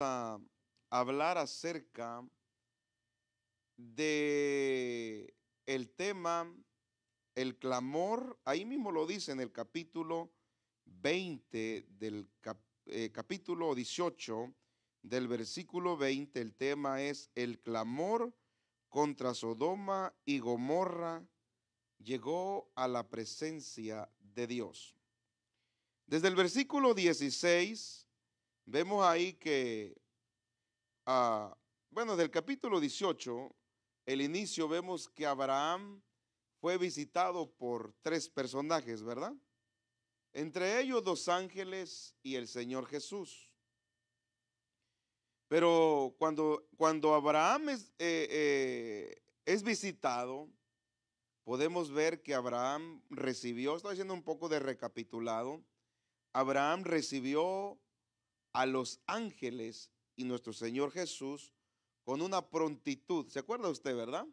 a hablar acerca de el tema el clamor, ahí mismo lo dice en el capítulo 20 del eh, capítulo 18 del versículo 20, el tema es el clamor contra Sodoma y Gomorra llegó a la presencia de Dios. Desde el versículo 16 Vemos ahí que, ah, bueno, del capítulo 18, el inicio, vemos que Abraham fue visitado por tres personajes, ¿verdad? Entre ellos dos ángeles y el Señor Jesús. Pero cuando, cuando Abraham es, eh, eh, es visitado, podemos ver que Abraham recibió, estoy haciendo un poco de recapitulado, Abraham recibió a los ángeles y nuestro Señor Jesús con una prontitud. ¿Se acuerda usted, verdad?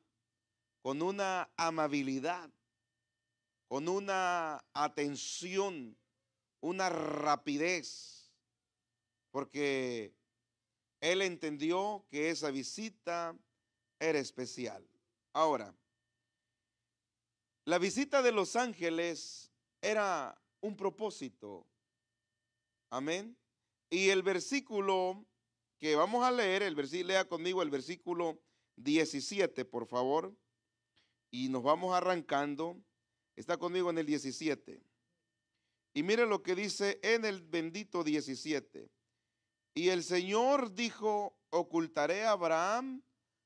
Con una amabilidad, con una atención, una rapidez, porque él entendió que esa visita era especial. Ahora, la visita de los ángeles era un propósito. Amén. Y el versículo que vamos a leer, el versículo, lea conmigo el versículo 17, por favor. Y nos vamos arrancando. Está conmigo en el 17. Y mire lo que dice en el bendito 17. Y el Señor dijo, ocultaré a Abraham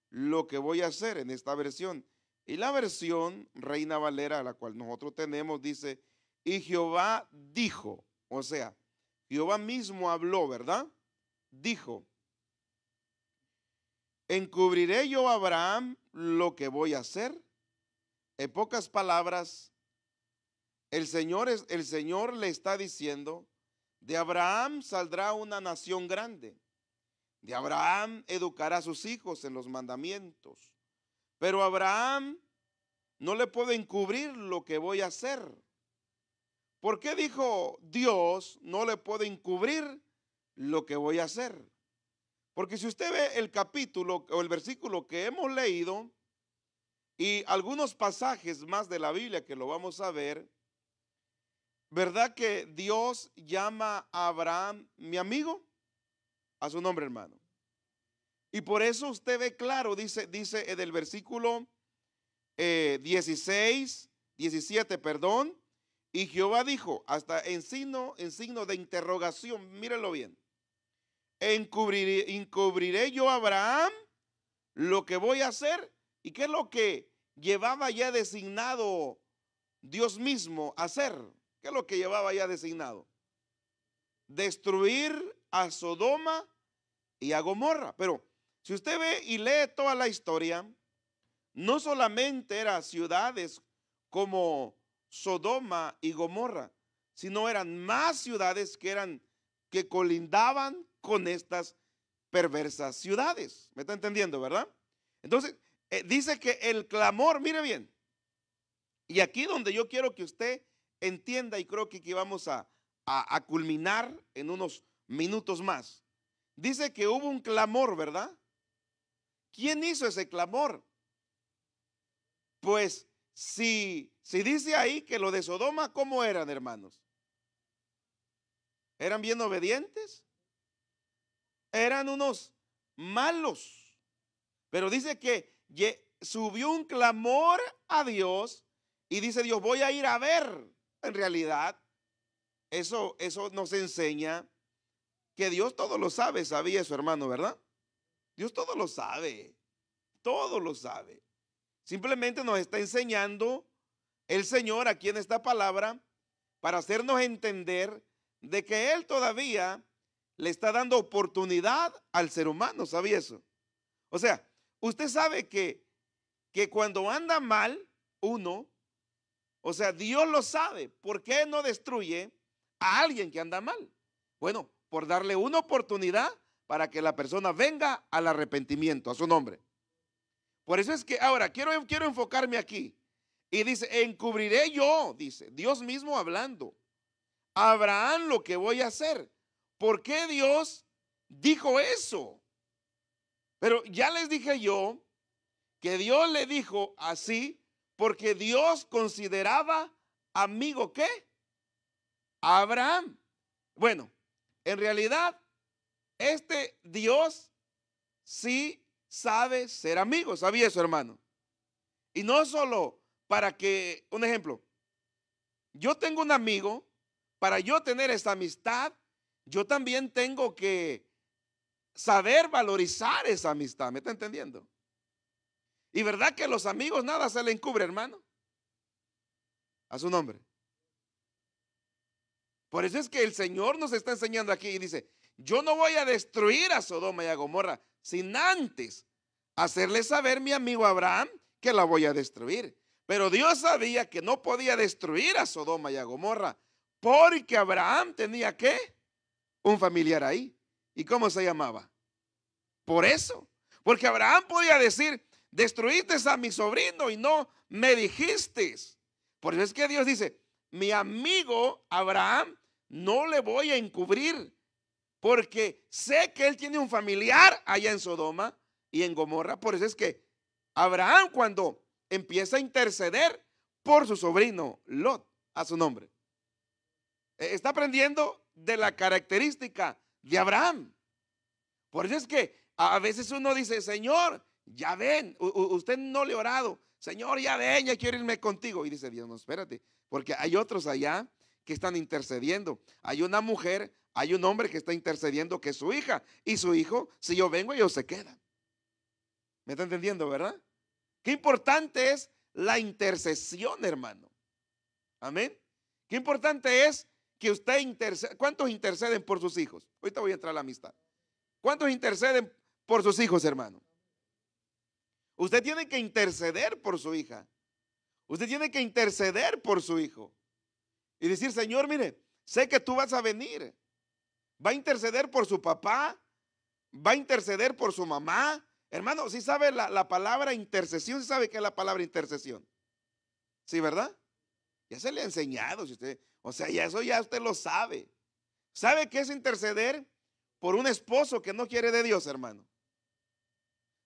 lo que voy a hacer en esta versión. Y la versión Reina Valera, la cual nosotros tenemos, dice, y Jehová dijo, o sea, Jehová mismo habló, ¿verdad? Dijo, ¿encubriré yo a Abraham lo que voy a hacer? En pocas palabras, el Señor, el Señor le está diciendo, de Abraham saldrá una nación grande. De Abraham educará a sus hijos en los mandamientos. Pero Abraham no le puedo encubrir lo que voy a hacer. ¿Por qué dijo Dios no le puede encubrir lo que voy a hacer? Porque si usted ve el capítulo o el versículo que hemos leído y algunos pasajes más de la Biblia que lo vamos a ver, ¿verdad que Dios llama a Abraham mi amigo? A su nombre, hermano. Y por eso usted ve claro, dice, dice el versículo 16, eh, 17, perdón, y Jehová dijo, hasta en signo, en signo de interrogación, mírenlo bien, encubriré, encubriré yo a Abraham lo que voy a hacer y qué es lo que llevaba ya designado Dios mismo a hacer, qué es lo que llevaba ya designado. Destruir a Sodoma y a Gomorra. Pero si usted ve y lee toda la historia, no solamente eran ciudades como Sodoma y Gomorra, sino eran más ciudades que eran que colindaban con estas perversas ciudades. ¿Me está entendiendo, verdad? Entonces, eh, dice que el clamor, mire bien, y aquí donde yo quiero que usted entienda y creo que aquí vamos a culminar en unos minutos más. Dice que hubo un clamor, ¿verdad? ¿Quién hizo ese clamor? Pues si si dice ahí que lo de Sodoma, ¿cómo eran, hermanos? ¿Eran bien obedientes? Eran unos malos. Pero dice que subió un clamor a Dios y dice Dios, voy a ir a ver. En realidad, eso, eso nos enseña que Dios todo lo sabe, sabía su hermano, ¿verdad? Dios todo lo sabe, todo lo sabe. Simplemente nos está enseñando el Señor aquí en esta palabra para hacernos entender de que Él todavía le está dando oportunidad al ser humano, ¿sabe eso? O sea, usted sabe que, que cuando anda mal uno, o sea, Dios lo sabe, ¿por qué no destruye a alguien que anda mal? Bueno, por darle una oportunidad para que la persona venga al arrepentimiento, a su nombre. Por eso es que ahora quiero, quiero enfocarme aquí. Y dice, encubriré yo, dice, Dios mismo hablando, Abraham lo que voy a hacer. ¿Por qué Dios dijo eso? Pero ya les dije yo que Dios le dijo así porque Dios consideraba amigo qué? Abraham. Bueno, en realidad, este Dios sí sabe ser amigo. ¿Sabía eso, hermano? Y no solo para que, un ejemplo, yo tengo un amigo, para yo tener esa amistad, yo también tengo que saber valorizar esa amistad, ¿me está entendiendo? Y verdad que a los amigos nada se le encubre, hermano. A su nombre. Por eso es que el Señor nos está enseñando aquí y dice, yo no voy a destruir a Sodoma y a Gomorra sin antes hacerle saber mi amigo Abraham que la voy a destruir. Pero Dios sabía que no podía destruir a Sodoma y a Gomorra porque Abraham tenía que un familiar ahí. ¿Y cómo se llamaba? Por eso. Porque Abraham podía decir, destruiste a mi sobrino y no me dijiste. Por eso es que Dios dice, mi amigo Abraham no le voy a encubrir porque sé que él tiene un familiar allá en Sodoma y en Gomorra. Por eso es que Abraham cuando empieza a interceder por su sobrino Lot a su nombre. E, está aprendiendo de la característica de Abraham. Por eso es que a veces uno dice, Señor, ya ven, usted no le ha orado. Señor, ya ven, ya quiero irme contigo. Y dice Dios, no, espérate, porque hay otros allá que están intercediendo. Hay una mujer, hay un hombre que está intercediendo que es su hija. Y su hijo, si yo vengo, ellos se quedan. ¿Me está entendiendo, verdad? Qué importante es la intercesión, hermano. Amén. Qué importante es que usted intercede. ¿Cuántos interceden por sus hijos? Ahorita voy a entrar a la amistad. ¿Cuántos interceden por sus hijos, hermano? Usted tiene que interceder por su hija. Usted tiene que interceder por su hijo. Y decir, Señor, mire, sé que tú vas a venir. Va a interceder por su papá, va a interceder por su mamá, Hermano, si sabe la, palabra intercesión, si sabe qué es la palabra intercesión. ¿Sí, verdad? Ya se le ha enseñado, si usted, o sea, ya eso ya usted lo sabe. ¿Sabe qué es interceder por un esposo que no quiere de Dios, hermano?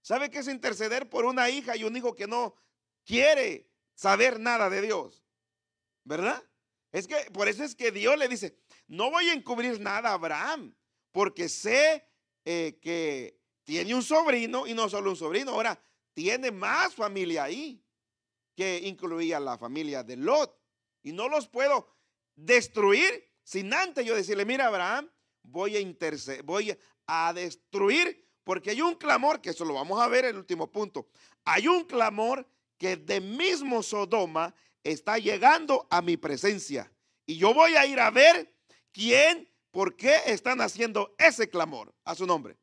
¿Sabe qué es interceder por una hija y un hijo que no quiere saber nada de Dios? ¿Verdad? Es que por eso es que Dios le dice, no voy a encubrir nada a Abraham, porque sé eh, que tiene un sobrino y no solo un sobrino, ahora tiene más familia ahí, que incluía la familia de Lot. Y no los puedo destruir sin antes yo decirle, mira Abraham, voy a, voy a destruir, porque hay un clamor, que eso lo vamos a ver en el último punto, hay un clamor que de mismo Sodoma está llegando a mi presencia. Y yo voy a ir a ver quién, por qué están haciendo ese clamor a su nombre.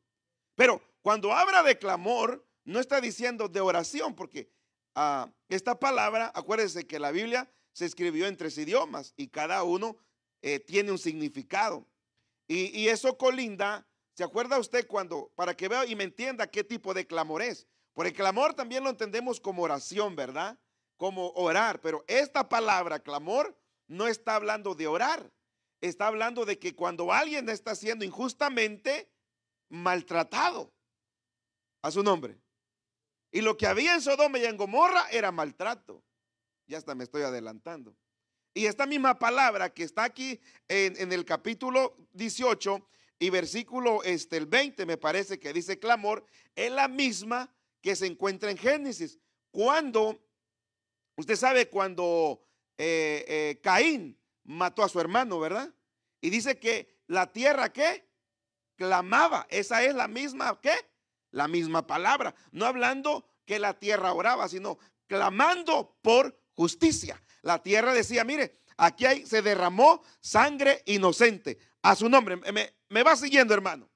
Pero cuando habla de clamor, no está diciendo de oración, porque ah, esta palabra, acuérdense que la Biblia se escribió en tres idiomas y cada uno eh, tiene un significado. Y, eso colinda, ¿se acuerda usted cuando, para que vea y me entienda qué tipo de clamor es? Porque clamor también lo entendemos como oración, ¿verdad? Como orar, pero esta palabra clamor no está hablando de orar, está hablando de que cuando alguien está siendo injustamente maltratado, a su nombre. Y lo que había en Sodoma y en Gomorra era maltrato. Ya hasta me estoy adelantando. Y esta misma palabra que está aquí en, el capítulo 18 y versículo este, el 20, me parece que dice clamor, es la misma que se encuentra en Génesis. Cuando, usted sabe, cuando eh, eh, Caín mató a su hermano, ¿verdad? Y dice que la tierra que clamaba, esa es la misma que la misma palabra, no hablando que la tierra oraba, sino clamando por justicia. La tierra decía, mire, aquí hay, se derramó sangre inocente a su nombre. Me, me va siguiendo, hermano.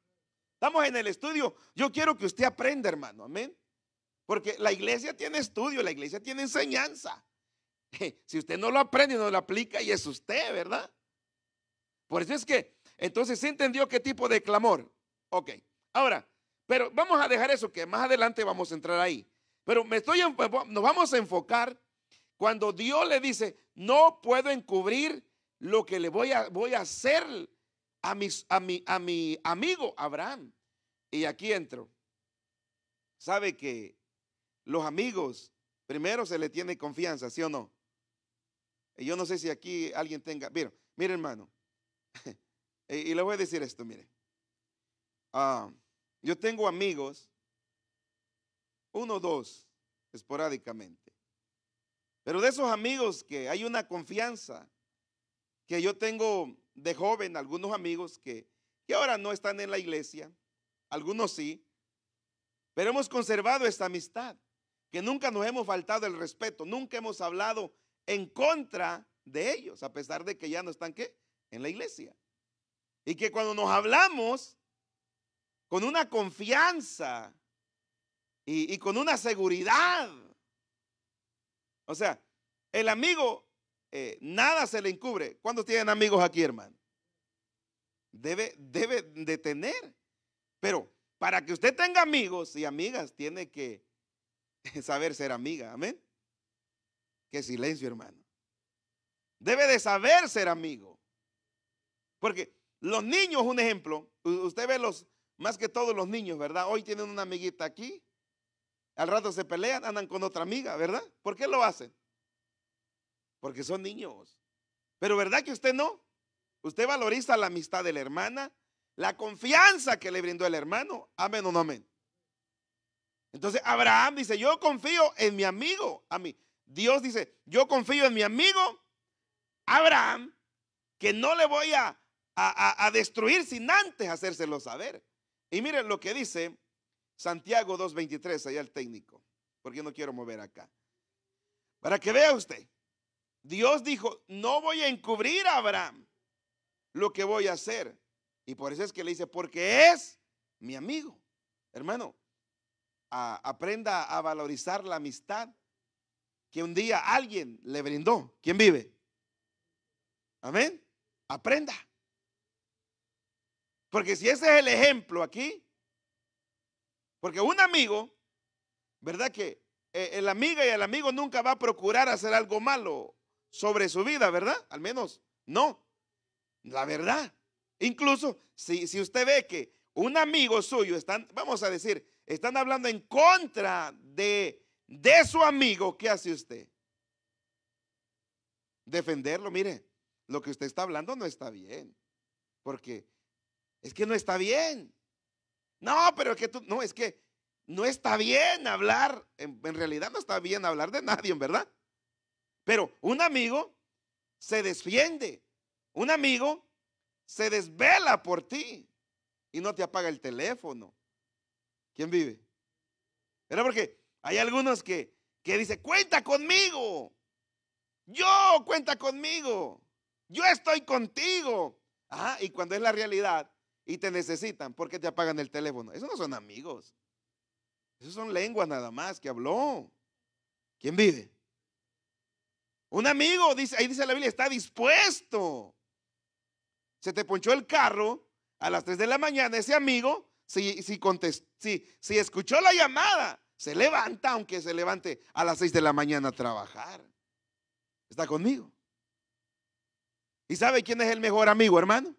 Estamos en el estudio. Yo quiero que usted aprenda, hermano. Amén. Porque la iglesia tiene estudio, la iglesia tiene enseñanza. Si usted no lo aprende no lo aplica, y es usted, ¿verdad? Por eso es que, entonces, ¿se entendió qué tipo de clamor? Ok. Ahora, pero vamos a dejar eso, que más adelante vamos a entrar ahí. Pero me estoy, pues, nos vamos a enfocar cuando Dios le dice, no puedo encubrir lo que le voy a, voy a hacer a, mis, a, mi, a mi amigo Abraham. Y aquí entro. ¿Sabe que los amigos, primero se le tiene confianza, sí o no? Y yo no sé si aquí alguien tenga, mira, mire hermano, y le voy a decir esto, mire. Ah, yo tengo amigos, uno o dos, esporádicamente. Pero de esos amigos que hay una confianza, que yo tengo de joven algunos amigos que, ahora no están en la iglesia, algunos sí, pero hemos conservado esta amistad, que nunca nos hemos faltado el respeto, nunca hemos hablado en contra de ellos, a pesar de que ya no están ¿qué? en la iglesia. Y que cuando nos hablamos, con una confianza y, con una seguridad. O sea, el amigo, eh, nada se le encubre. ¿Cuántos tienen amigos aquí, hermano? Debe, debe de tener. Pero para que usted tenga amigos y amigas, tiene que saber ser amiga. Amén. Qué silencio, hermano. Debe de saber ser amigo. Porque los niños, un ejemplo, usted ve los, más que todos los niños, ¿verdad? Hoy tienen una amiguita aquí, al rato se pelean, andan con otra amiga, ¿verdad? ¿Por qué lo hacen? Porque son niños. Pero ¿verdad que usted no? Usted valoriza la amistad de la hermana, la confianza que le brindó el hermano. Amén o no amén. Entonces Abraham dice, yo confío en mi amigo. A mí. Dios dice, yo confío en mi amigo Abraham, que no le voy a, a destruir sin antes hacérselo saber. Y miren lo que dice Santiago 2.23, allá el técnico, porque no quiero mover acá. Para que vea usted, Dios dijo, no voy a encubrir a Abraham lo que voy a hacer. Y por eso es que le dice, porque es mi amigo. Hermano, aprenda a valorizar la amistad que un día alguien le brindó. ¿Quién vive? Amén. Aprenda. Porque si ese es el ejemplo aquí, porque un amigo, ¿verdad que eh, el amiga y el amigo nunca va a procurar hacer algo malo sobre su vida, ¿verdad? Al menos, no. La verdad. Incluso si, si usted ve que un amigo suyo están, vamos a decir, están hablando en contra de, de su amigo, ¿qué hace usted? Defenderlo, mire, lo que usted está hablando no está bien. Porque es que no está bien. No, pero es que tú, no, es que no está bien hablar, en, realidad no está bien hablar de nadie, ¿en ¿verdad? Pero un amigo se defiende, un amigo se desvela por ti y no te apaga el teléfono. ¿Quién vive? Era porque hay algunos que, que dicen, cuenta conmigo, yo cuenta conmigo, yo estoy contigo. Ajá, y cuando es la realidad, y te necesitan porque te apagan el teléfono. Esos no son amigos. Esos son lenguas nada más que habló. ¿Quién vive? Un amigo, dice, ahí dice la Biblia, está dispuesto. Se te ponchó el carro a las 3 de la mañana. Ese amigo, si, contestó, si escuchó la llamada, se levanta, aunque se levante a las 6 de la mañana a trabajar. ¿Está conmigo? ¿Y sabe quién es el mejor amigo, hermano?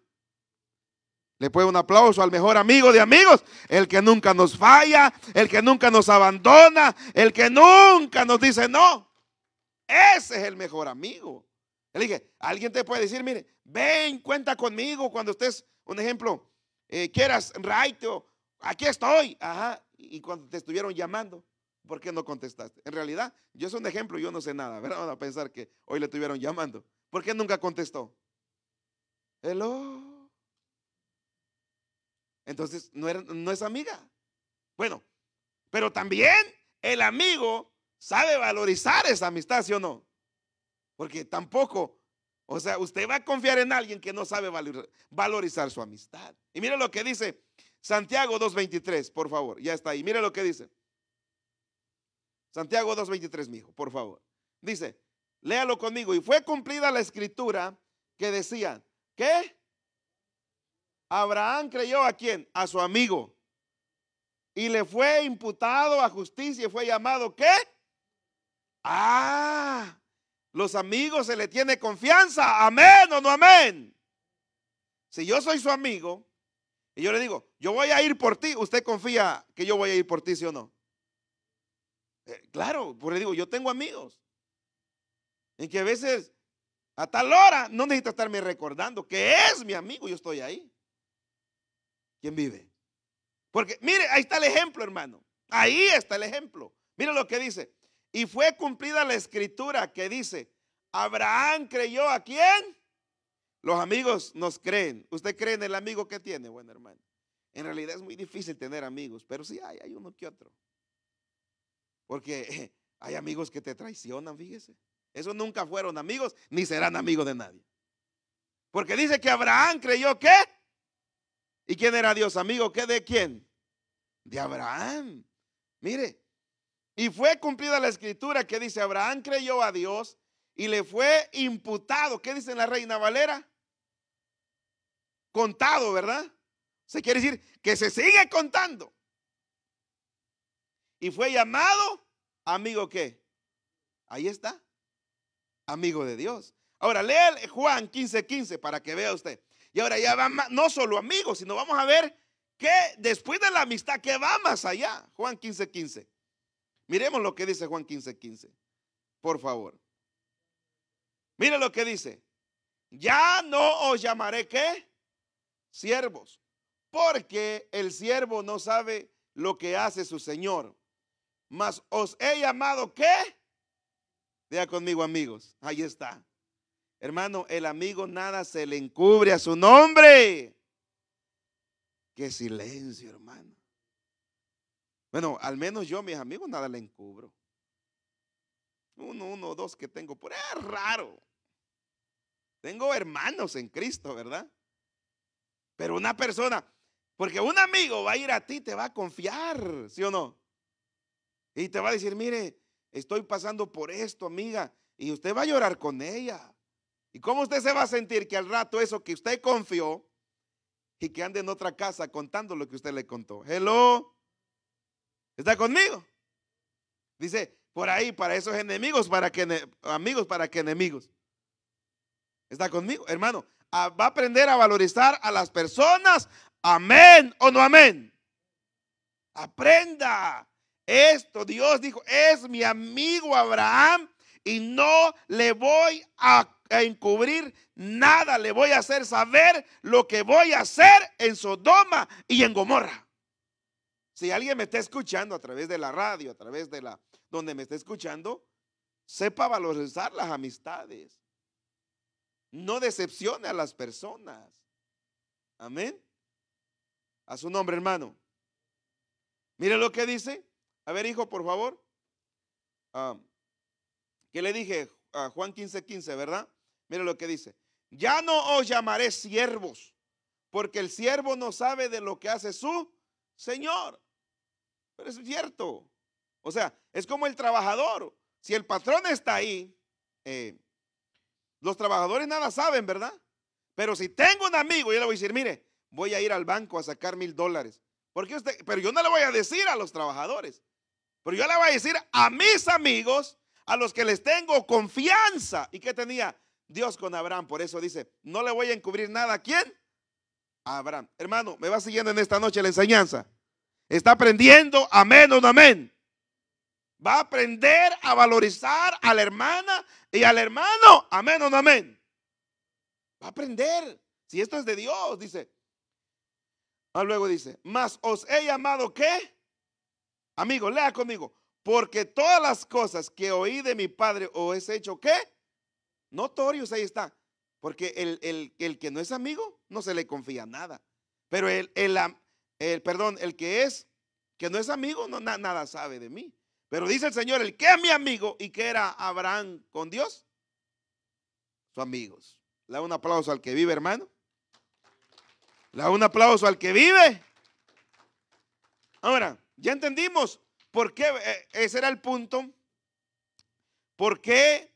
Le puede un aplauso al mejor amigo de amigos, el que nunca nos falla, el que nunca nos abandona, el que nunca nos dice no. Ese es el mejor amigo. Le dije, alguien te puede decir, mire, ven, cuenta conmigo cuando estés, un ejemplo, eh, quieras, raito, aquí estoy. Ajá, y cuando te estuvieron llamando, ¿por qué no contestaste? En realidad, yo soy un ejemplo, yo no sé nada, ¿verdad? a pensar que hoy le estuvieron llamando. ¿Por qué nunca contestó? Hello. Entonces no, es amiga. Bueno, pero también el amigo sabe valorizar esa amistad, ¿sí o no? Porque tampoco, o sea, usted va a confiar en alguien que no sabe valorizar su amistad. Y mire lo que dice Santiago 2.23, por favor, ya está ahí. Mire lo que dice. Santiago 2.23, mijo, por favor. Dice, léalo conmigo. Y fue cumplida la escritura que decía, ¿qué? Abraham creyó a quién? A su amigo. Y le fue imputado a justicia y fue llamado ¿qué? Ah, los amigos se le tiene confianza. Amén o no amén. Si yo soy su amigo y yo le digo, yo voy a ir por ti, ¿usted confía que yo voy a ir por ti, sí o no? Eh, claro, pues le digo, yo tengo amigos. En que a veces a tal hora no necesito estarme recordando que es mi amigo, yo estoy ahí. Quién vive. Porque mire, ahí está el ejemplo, hermano. Ahí está el ejemplo. Mira lo que dice. Y fue cumplida la escritura que dice, Abraham creyó a quién? Los amigos nos creen. ¿Usted cree en el amigo que tiene, buen hermano? En realidad es muy difícil tener amigos, pero sí hay, hay uno que otro. Porque hay amigos que te traicionan, fíjese. Esos nunca fueron amigos ni serán amigos de nadie. Porque dice que Abraham creyó que ¿Y quién era Dios? Amigo, ¿qué de quién? De Abraham. Mire, y fue cumplida la escritura que dice, Abraham creyó a Dios y le fue imputado. ¿Qué dice la Reina Valera? Contado, ¿verdad? Se quiere decir que se sigue contando. Y fue llamado amigo qué? Ahí está. Amigo de Dios. Ahora, lea Juan 15:15 15, para que vea usted. Y ahora ya vamos, no solo amigos, sino vamos a ver que después de la amistad, que va más allá. Juan 15, 15. Miremos lo que dice Juan 15, 15. Por favor. Mire lo que dice. Ya no os llamaré qué? Siervos. Porque el siervo no sabe lo que hace su Señor. Mas os he llamado qué? Vea conmigo amigos. Ahí está. Hermano, el amigo nada se le encubre a su nombre. Qué silencio, hermano. Bueno, al menos yo, mis amigos, nada le encubro. Uno, uno, dos que tengo, por es raro. Tengo hermanos en Cristo, ¿verdad? Pero una persona, porque un amigo va a ir a ti, te va a confiar, ¿sí o no? Y te va a decir, mire, estoy pasando por esto, amiga, y usted va a llorar con ella. ¿Y cómo usted se va a sentir que al rato eso que usted confió y que ande en otra casa contando lo que usted le contó? Hello. ¿Está conmigo? Dice, por ahí, para esos enemigos, para que amigos, para que enemigos. ¿Está conmigo? Hermano, va a aprender a valorizar a las personas. Amén o no amén. Aprenda. Esto Dios dijo, es mi amigo Abraham y no le voy a a encubrir nada, le voy a hacer saber lo que voy a hacer en Sodoma y en Gomorra. Si alguien me está escuchando a través de la radio, a través de la donde me está escuchando, sepa valorizar las amistades. No decepcione a las personas. Amén. A su nombre, hermano. Mire lo que dice. A ver, hijo, por favor. Ah, qué que le dije a ah, Juan 1515 ¿verdad? Mire lo que dice. Ya no os llamaré siervos, porque el siervo no sabe de lo que hace su señor. Pero es cierto. O sea, es como el trabajador. Si el patrón está ahí, eh, los trabajadores nada saben, ¿verdad? Pero si tengo un amigo, yo le voy a decir, mire, voy a ir al banco a sacar mil dólares. usted, pero yo no le voy a decir a los trabajadores. Pero yo le voy a decir a mis amigos, a los que les tengo confianza. ¿Y qué tenía? Dios con Abraham. Por eso dice, no le voy a encubrir nada a quién? A Abraham. Hermano, ¿me va siguiendo en esta noche la enseñanza? Está aprendiendo, amén o amén. Va a aprender a valorizar a la hermana y al hermano, amén o amén. Va a aprender. Si esto es de Dios, dice. Ah, luego dice, mas os he llamado qué? Amigo, lea conmigo. Porque todas las cosas que oí de mi padre os he hecho qué? Notorios, ahí está. Porque el, el, que no es amigo no se le confía nada. Pero el, el perdón, el que es, que no es amigo, no, nada sabe de mí. Pero dice el Señor, el que es mi amigo y que era Abraham con Dios, sus amigos. Le da un aplauso al que vive, hermano. Le da un aplauso al que vive. Ahora, ya entendimos por qué, eh, ese era el punto. ¿Por qué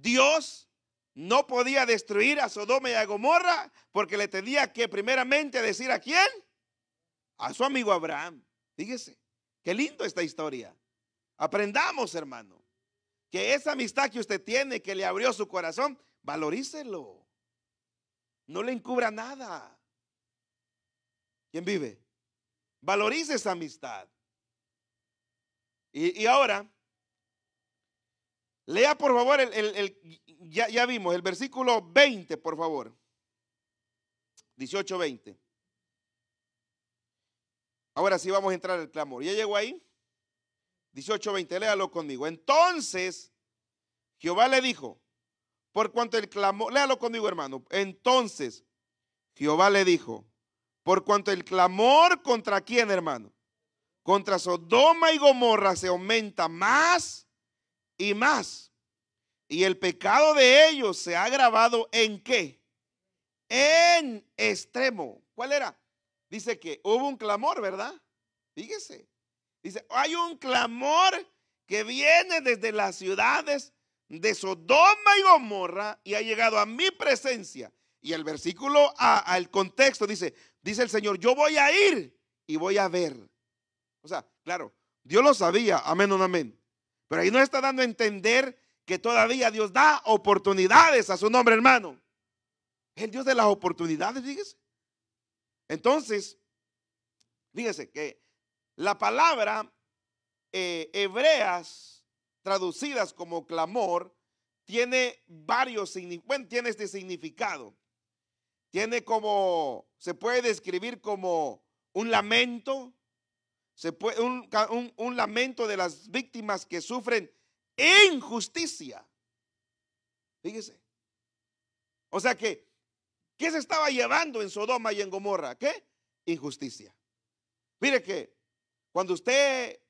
Dios no podía destruir a Sodoma y a Gomorra porque le tenía que primeramente decir a quién? A su amigo Abraham. Fíjese, qué lindo esta historia. Aprendamos, hermano, que esa amistad que usted tiene, que le abrió su corazón, valorícelo. No le encubra nada. ¿Quién vive? Valorice esa amistad. Y, y ahora, Lea por favor, el, ya, ya, vimos, el versículo 20, por favor. 18, 20. Ahora sí vamos a entrar al clamor. ¿Ya llegó ahí? 18, 20, léalo conmigo. Entonces, Jehová le dijo, por cuanto el clamor, léalo conmigo hermano. Entonces, Jehová le dijo, por cuanto el clamor contra quién hermano? Contra Sodoma y Gomorra se aumenta más y más. Y el pecado de ellos se ha grabado en qué? En extremo. ¿Cuál era? Dice que hubo un clamor, ¿verdad? Fíjese. Dice, hay un clamor que viene desde las ciudades de Sodoma y Gomorra y ha llegado a mi presencia. Y el versículo A, al contexto dice, dice el Señor, yo voy a ir y voy a ver. O sea, claro, Dios lo sabía, amén o amén. Pero ahí no está dando a entender que todavía Dios da oportunidades a su nombre, hermano. El Dios de las oportunidades, fíjese. Entonces, fíjese que la palabra eh, hebreas traducidas como clamor tiene varios bueno, tiene este significado. Tiene como, se puede describir como un lamento, se puede, un, lamento de las víctimas que sufren injusticia. Fíjese. O sea que, ¿qué se estaba llevando en Sodoma y en Gomorra? ¿Qué? Injusticia. Mire que cuando usted,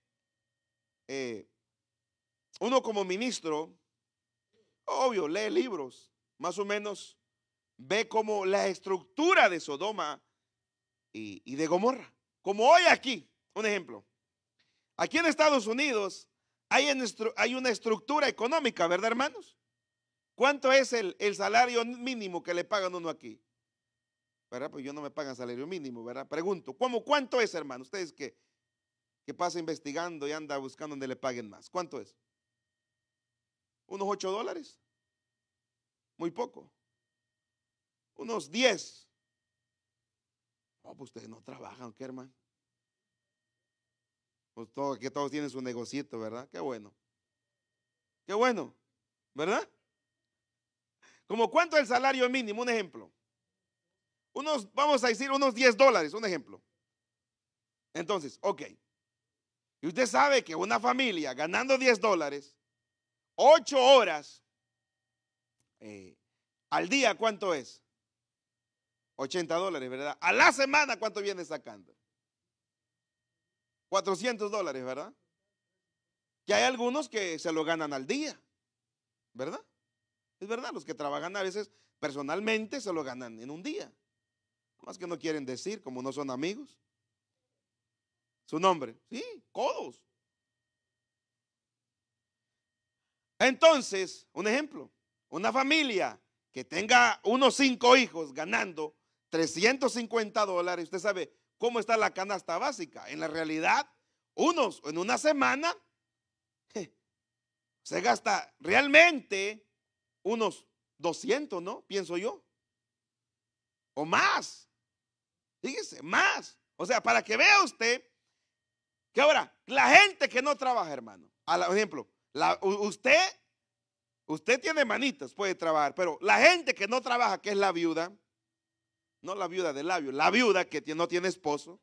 eh, uno como ministro, obvio, lee libros, más o menos ve como la estructura de Sodoma y de Gomorra, como hoy aquí. Un ejemplo. Aquí en Estados Unidos hay, una estructura económica, ¿verdad, hermanos? ¿Cuánto es el, salario mínimo que le pagan uno aquí? ¿Verdad? Pues yo no me pagan salario mínimo, ¿verdad? Pregunto, ¿cómo, ¿cuánto es, hermano? Ustedes que, pasan investigando y anda buscando donde le paguen más. ¿Cuánto es? ¿Unos 8 dólares? Muy poco. ¿Unos 10? No, pues ustedes no trabajan, ¿qué, hermano? Pues, que todos tienen su negocito, ¿verdad? Qué bueno. Qué bueno, ¿verdad? Como cuánto es el salario mínimo, un ejemplo. Unos, vamos a decir, unos 10 dólares, un ejemplo. Entonces, ok. Y usted sabe que una familia ganando 10 dólares, 8 horas eh, al día, ¿cuánto es? 80 dólares, ¿verdad? A la semana, ¿cuánto viene sacando? 400 dólares, ¿verdad? Que hay algunos que se lo ganan al día, ¿verdad? Es verdad, los que trabajan a veces personalmente se lo ganan en un día. Más que no quieren decir, como no son amigos. Su nombre, sí, codos. Entonces, un ejemplo, una familia que tenga unos cinco hijos ganando 350 dólares, usted sabe cómo está la canasta básica. En la realidad, unos en una semana se gasta realmente unos 200, ¿no? Pienso yo. O más. Fíjese, más. O sea, para que vea usted que ahora, la gente que no trabaja, hermano. Por ejemplo, usted, usted tiene manitas, puede trabajar, pero la gente que no trabaja, que es la viuda, no la viuda de labio, la viuda que no tiene esposo.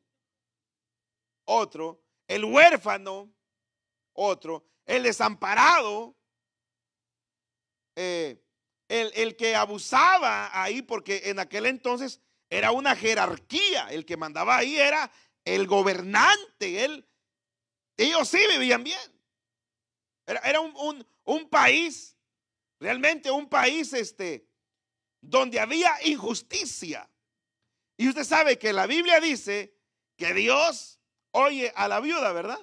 Otro, el huérfano. Otro, el desamparado. Eh, el, que abusaba ahí, porque en aquel entonces era una jerarquía. El que mandaba ahí era el gobernante. Él, ellos sí vivían bien. Era, un, un, país, realmente un país este, donde había injusticia. Y usted sabe que la Biblia dice que Dios oye a la viuda, ¿verdad?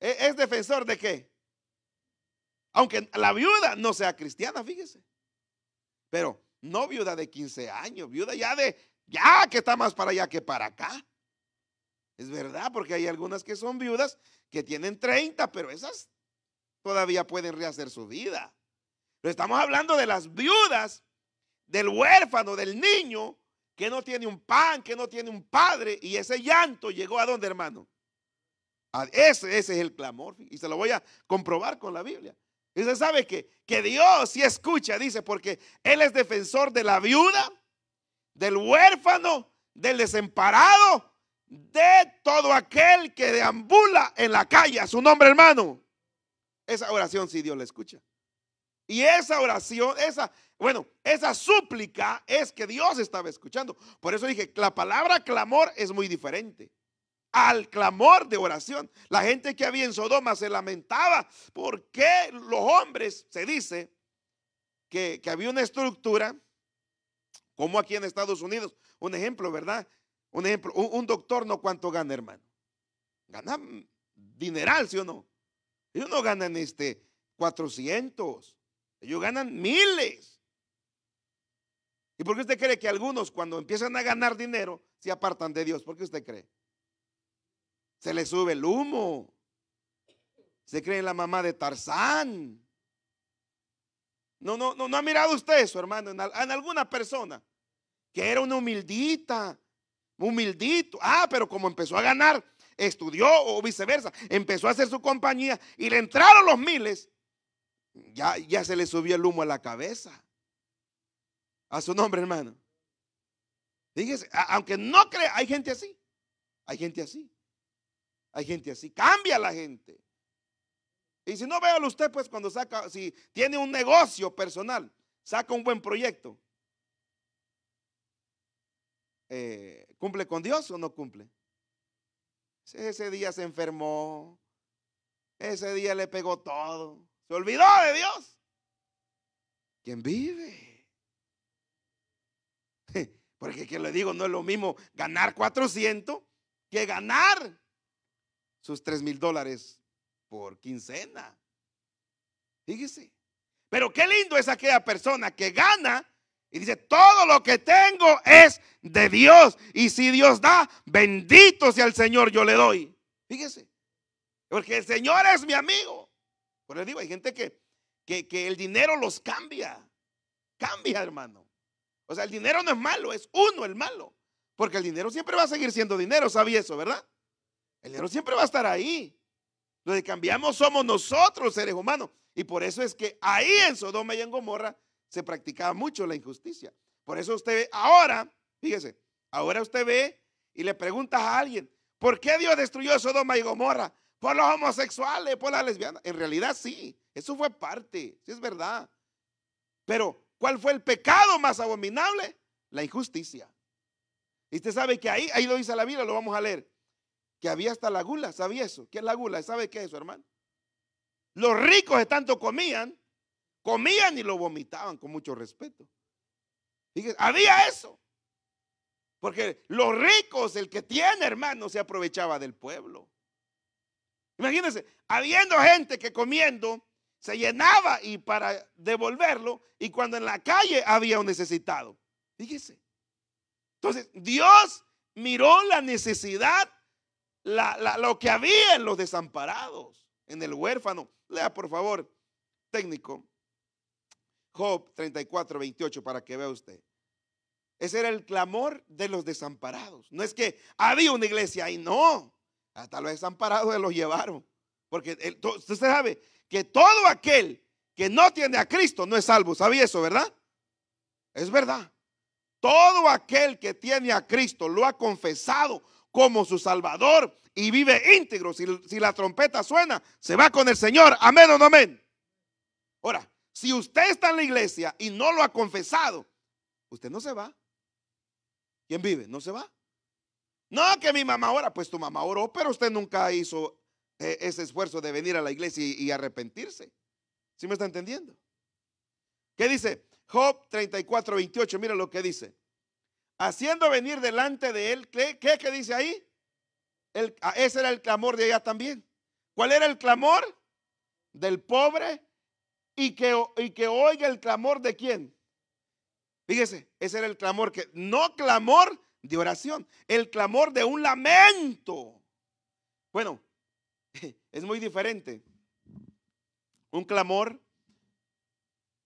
E, ¿Es defensor de qué? Aunque la viuda no sea cristiana, fíjese. Pero no viuda de 15 años, viuda ya de, ya que está más para allá que para acá. Es verdad, porque hay algunas que son viudas que tienen 30, pero esas todavía pueden rehacer su vida. Pero estamos hablando de las viudas, del huérfano, del niño, que no tiene un pan, que no tiene un padre, y ese llanto llegó a donde hermano? ese, ese es el clamor, y se lo voy a comprobar con la Biblia. Y se sabe que, que Dios sí escucha, dice, porque Él es defensor de la viuda, del huérfano, del desamparado, de todo aquel que deambula en la calle, a su nombre, hermano. Esa oración sí Dios la escucha. Y esa oración, esa, bueno, esa súplica es que Dios estaba escuchando. Por eso dije, la palabra clamor es muy diferente al clamor de oración. La gente que había en Sodoma se lamentaba porque los hombres, se dice, que, había una estructura, como aquí en Estados Unidos, un ejemplo, ¿verdad? Un ejemplo, un, doctor no cuánto gana, hermano. Gana dineral, ¿sí o no? Ellos no ganan este 400, ellos ganan miles. ¿Y por qué usted cree que algunos cuando empiezan a ganar dinero se apartan de Dios? ¿Por qué usted cree? Se le sube el humo. Se cree en la mamá de Tarzán. No, no, no, no ha mirado usted eso, hermano, en, alguna persona que era una humildita, humildito. Ah, pero como empezó a ganar, estudió o viceversa, empezó a hacer su compañía y le entraron los miles, ya, ya se le subió el humo a la cabeza. A su nombre, hermano. Dígese, aunque no crea, hay gente así. Hay gente así. Hay gente así. Cambia la gente. Y si no veo usted, pues cuando saca, si tiene un negocio personal, saca un buen proyecto. Eh, ¿Cumple con Dios o no cumple? Ese día se enfermó. Ese día le pegó todo. Se olvidó de Dios. ¿Quién vive? Porque que le digo, no es lo mismo ganar 400 que ganar sus 3 mil dólares por quincena. Fíjese. Pero qué lindo es aquella persona que gana y dice, todo lo que tengo es de Dios. Y si Dios da, bendito sea el Señor, yo le doy. Fíjese. Porque el Señor es mi amigo. Por eso digo, hay gente que, que el dinero los cambia. Cambia, hermano. O sea, el dinero no es malo, es uno el malo. Porque el dinero siempre va a seguir siendo dinero, ¿sabía eso, verdad? El dinero siempre va a estar ahí. Lo que cambiamos somos nosotros, seres humanos. Y por eso es que ahí en Sodoma y en Gomorra se practicaba mucho la injusticia. Por eso usted ve ahora, fíjese, ahora usted ve y le pregunta a alguien, ¿por qué Dios destruyó Sodoma y Gomorra? Por los homosexuales, por las lesbianas. En realidad sí, eso fue parte, sí es verdad. Pero ¿Cuál fue el pecado más abominable? La injusticia. Y usted sabe que ahí, ahí lo dice la Biblia, lo vamos a leer. Que había hasta la gula, ¿sabía eso? ¿Qué es la gula? ¿Sabe qué es eso, hermano? Los ricos de tanto comían, comían y lo vomitaban con mucho respeto. Fíjese, había eso. Porque los ricos, el que tiene, hermano, se aprovechaba del pueblo. Imagínense, habiendo gente que comiendo se llenaba y para devolverlo, y cuando en la calle había un necesitado. Fíjese. Entonces, Dios miró la necesidad, lo que había en los desamparados, en el huérfano. Lea, por favor, técnico, Job 34, 28, para que vea usted. Ese era el clamor de los desamparados. No es que había una iglesia ahí, no. Hasta los desamparados se los llevaron. Porque usted sabe, que todo aquel que no tiene a Cristo no es salvo. ¿Sabía eso, verdad? Es verdad. Todo aquel que tiene a Cristo lo ha confesado como su Salvador y vive íntegro. Si, la trompeta suena, se va con el Señor. Amén o no amén. Ahora, si usted está en la iglesia y no lo ha confesado, usted no se va. ¿Quién vive? No se va. No, que mi mamá ora. Pues tu mamá oró, pero usted nunca hizo e-, ese esfuerzo de venir a la iglesia y, arrepentirse. Si me está entendiendo? ¿Qué dice? Job 34, 28, mira lo que dice. Haciendo venir delante de él, ¿qué, qué, dice ahí? Ah, ese era el clamor de ella también. ¿Cuál era el clamor? Del pobre y que, y que oiga el clamor de quién. Fíjese, ese era el clamor que, no clamor de oración, el clamor de un lamento. Bueno, es muy diferente. Un clamor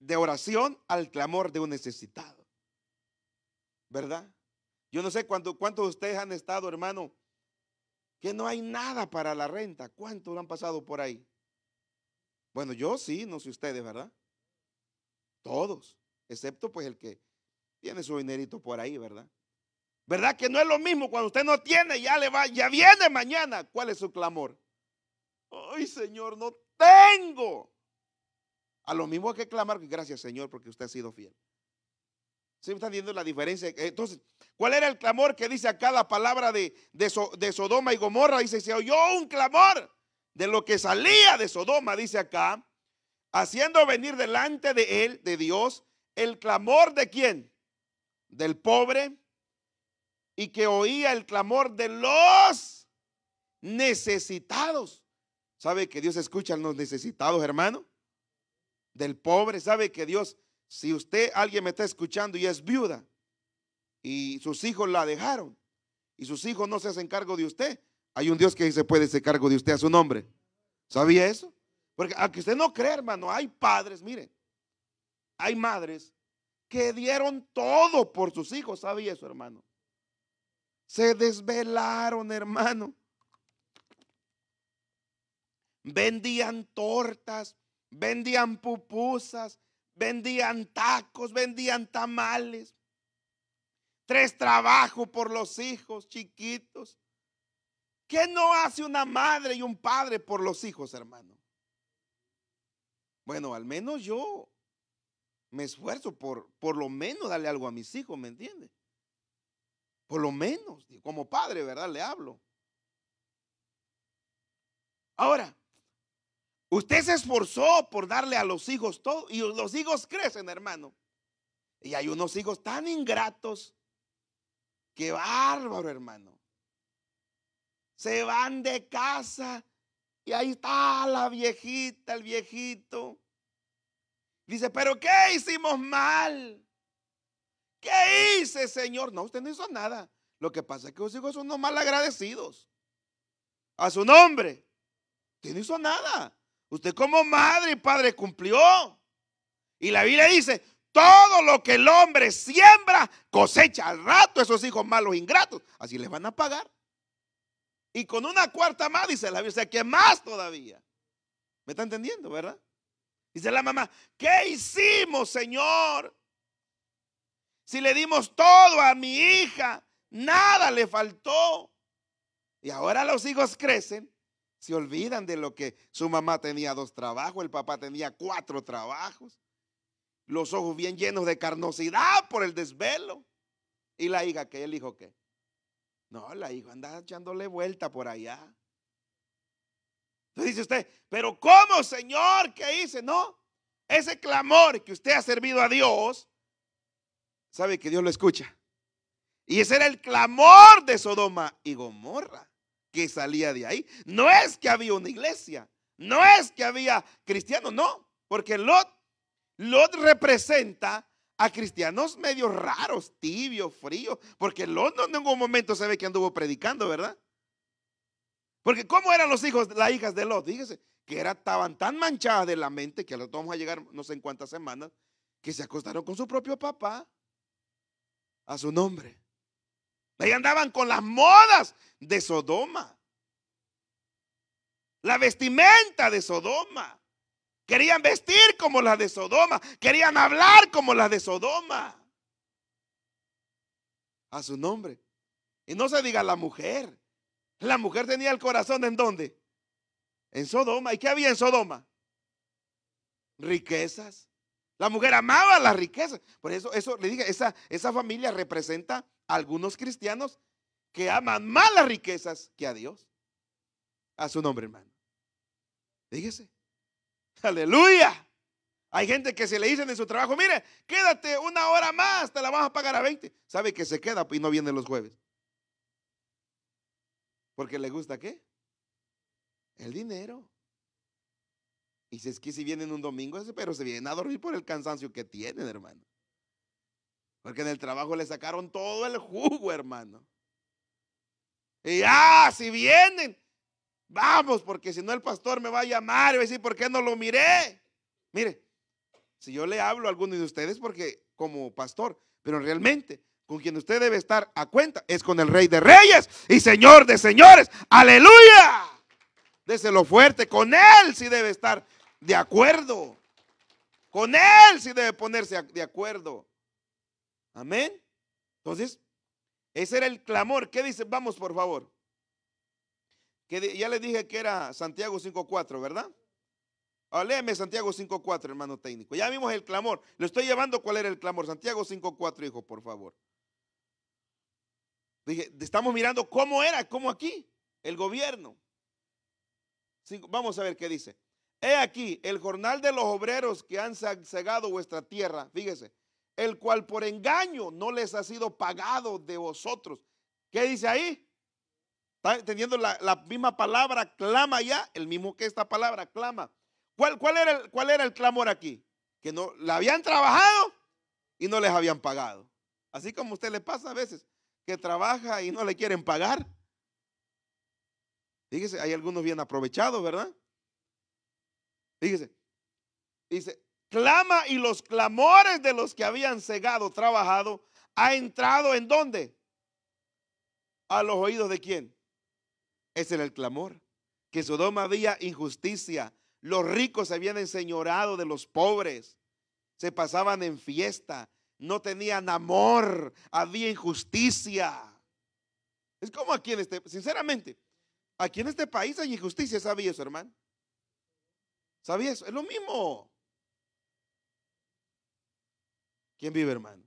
de oración al clamor de un necesitado. ¿Verdad? Yo no sé cuánto, cuántos de ustedes han estado, hermano, que no hay nada para la renta. ¿Cuántos han pasado por ahí? Bueno, yo sí, no sé ustedes, ¿verdad? Todos, excepto pues el que tiene su dinerito por ahí, ¿verdad? ¿Verdad que no es lo mismo cuando usted no tiene, ya le va, ya viene mañana? ¿Cuál es su clamor? Ay, Señor, no tengo. A lo mismo que clamar, gracias, Señor, porque usted ha sido fiel. Si me están viendo la diferencia? Entonces, ¿cuál era el clamor que dice Acá la palabra de, de Sodoma y Gomorra? Dice, se oyó un clamor de lo que salía de Sodoma, dice acá, haciendo venir delante de él, de Dios, el clamor de quién? Del pobre y que oía el clamor de los necesitados. ¿Sabe que Dios escucha a los necesitados, hermano? Del pobre, ¿sabe que Dios, si usted, alguien me está escuchando y es viuda, y sus hijos la dejaron, y sus hijos no se hacen cargo de usted, hay un Dios que se puede hacer cargo de usted a su nombre. ¿Sabía eso? Porque aunque usted no cree, hermano, hay padres, miren, hay madres que dieron todo por sus hijos, ¿sabía eso, hermano? Se desvelaron, hermano vendían tortas, vendían pupusas, vendían tacos, vendían tamales. Tres trabajos por los hijos chiquitos. ¿Qué no hace una madre y un padre por los hijos, hermano? Bueno, al menos yo me esfuerzo por por lo menos darle algo a mis hijos, ¿me entiende? Por lo menos, como padre, ¿verdad? Le hablo. Ahora, Usted se esforzó por darle a los hijos todo y los hijos crecen, hermano. Y hay unos hijos tan ingratos. que bárbaro, hermano. Se van de casa y ahí está la viejita, el viejito. Dice, pero ¿qué hicimos mal? ¿Qué hice, Señor? No, usted no hizo nada. Lo que pasa es que los hijos son unos mal agradecidos. A su nombre. Usted no hizo nada. Usted como madre y padre cumplió. Y la Biblia dice, todo lo que el hombre siembra, cosecha al rato esos hijos malos e ingratos. Así les van a pagar. Y con una cuarta más, dice la Biblia, o que más todavía. ¿Me está entendiendo, verdad? Dice la mamá, ¿qué hicimos, Señor? Si le dimos todo a mi hija, nada le faltó. Y ahora los hijos crecen se olvidan de lo que su mamá tenía dos trabajos, el papá tenía cuatro trabajos, los ojos bien llenos de carnosidad por el desvelo. ¿Y la hija que ¿El hijo que, No, la hija anda echándole vuelta por allá. Entonces dice usted, pero ¿cómo, Señor? ¿Qué hice? No, ese clamor que usted ha servido a Dios, sabe que Dios lo escucha. Y ese era el clamor de Sodoma y Gomorra que salía de ahí. No es que había una iglesia, no es que había cristianos, no, porque Lot, Lot representa a cristianos medio raros, tibios, fríos, porque Lot en ningún momento se ve que anduvo predicando, ¿verdad? Porque ¿cómo eran los hijos, las hijas de Lot? Fíjese, que era, estaban tan manchadas de la mente, que a lo vamos a llegar no sé en cuántas semanas, que se acostaron con su propio papá a su nombre. Ahí andaban con las modas de Sodoma. La vestimenta de Sodoma. Querían vestir como las de Sodoma. Querían hablar como las de Sodoma. A su nombre. Y no se diga la mujer. La mujer tenía el corazón en dónde? En Sodoma. ¿Y qué había en Sodoma? Riquezas. La mujer amaba las riquezas. Por eso, eso le dije, esa, esa familia representa algunos cristianos que aman más las riquezas que a Dios, a su nombre, hermano. Fíjese. Aleluya. Hay gente que se le dicen en su trabajo, mire, quédate una hora más, te la vas a pagar a 20. Sabe que se queda y no viene los jueves. Porque le gusta qué? El dinero. Y si es que si vienen un domingo, pero se vienen a dormir por el cansancio que tienen, hermano. Porque en el trabajo le sacaron todo el jugo, hermano. Y ah, si vienen, vamos, porque si no el pastor me va a llamar y va a decir, ¿por qué no lo miré? Mire, si yo le hablo a alguno de ustedes, porque como pastor, pero realmente con quien usted debe estar a cuenta es con el Rey de Reyes y Señor de Señores. Aleluya. lo fuerte, con Él sí debe estar de acuerdo. Con Él sí debe ponerse de acuerdo. Amén. Entonces, ese era el clamor. ¿Qué dice? Vamos, por favor. Que ya les dije que era Santiago 5.4, ¿verdad? Ah, léeme Santiago 5.4, hermano técnico. Ya vimos el clamor. Lo estoy llevando cuál era el clamor. Santiago 5.4, hijo, por favor. Dije, estamos mirando cómo era, cómo aquí, el gobierno. vamos a ver qué dice. He aquí, el jornal de los obreros que han cegado vuestra tierra, fíjese, el cual por engaño no les ha sido pagado de vosotros. ¿Qué dice ahí? ¿Está entendiendo la, misma palabra clama ya? El mismo que esta palabra clama. ¿Cuál, cuál, era el, ¿Cuál era el clamor aquí? Que no la habían trabajado y no les habían pagado. Así como a usted le pasa a veces, que trabaja y no le quieren pagar. Fíjese, hay algunos bien aprovechados, ¿verdad? Fíjese, dice, clama y los clamores de los que habían cegado, trabajado, ha entrado en dónde? A los oídos de quién? Ese era el clamor. Que Sodoma había injusticia. Los ricos se habían enseñorado de los pobres. Se pasaban en fiesta. No tenían amor. Había injusticia. Es como aquí en este, sinceramente, aquí en este país hay injusticia. ¿Sabía eso, hermano? ¿Sabía eso? Es lo mismo. ¿Quién vive, hermano?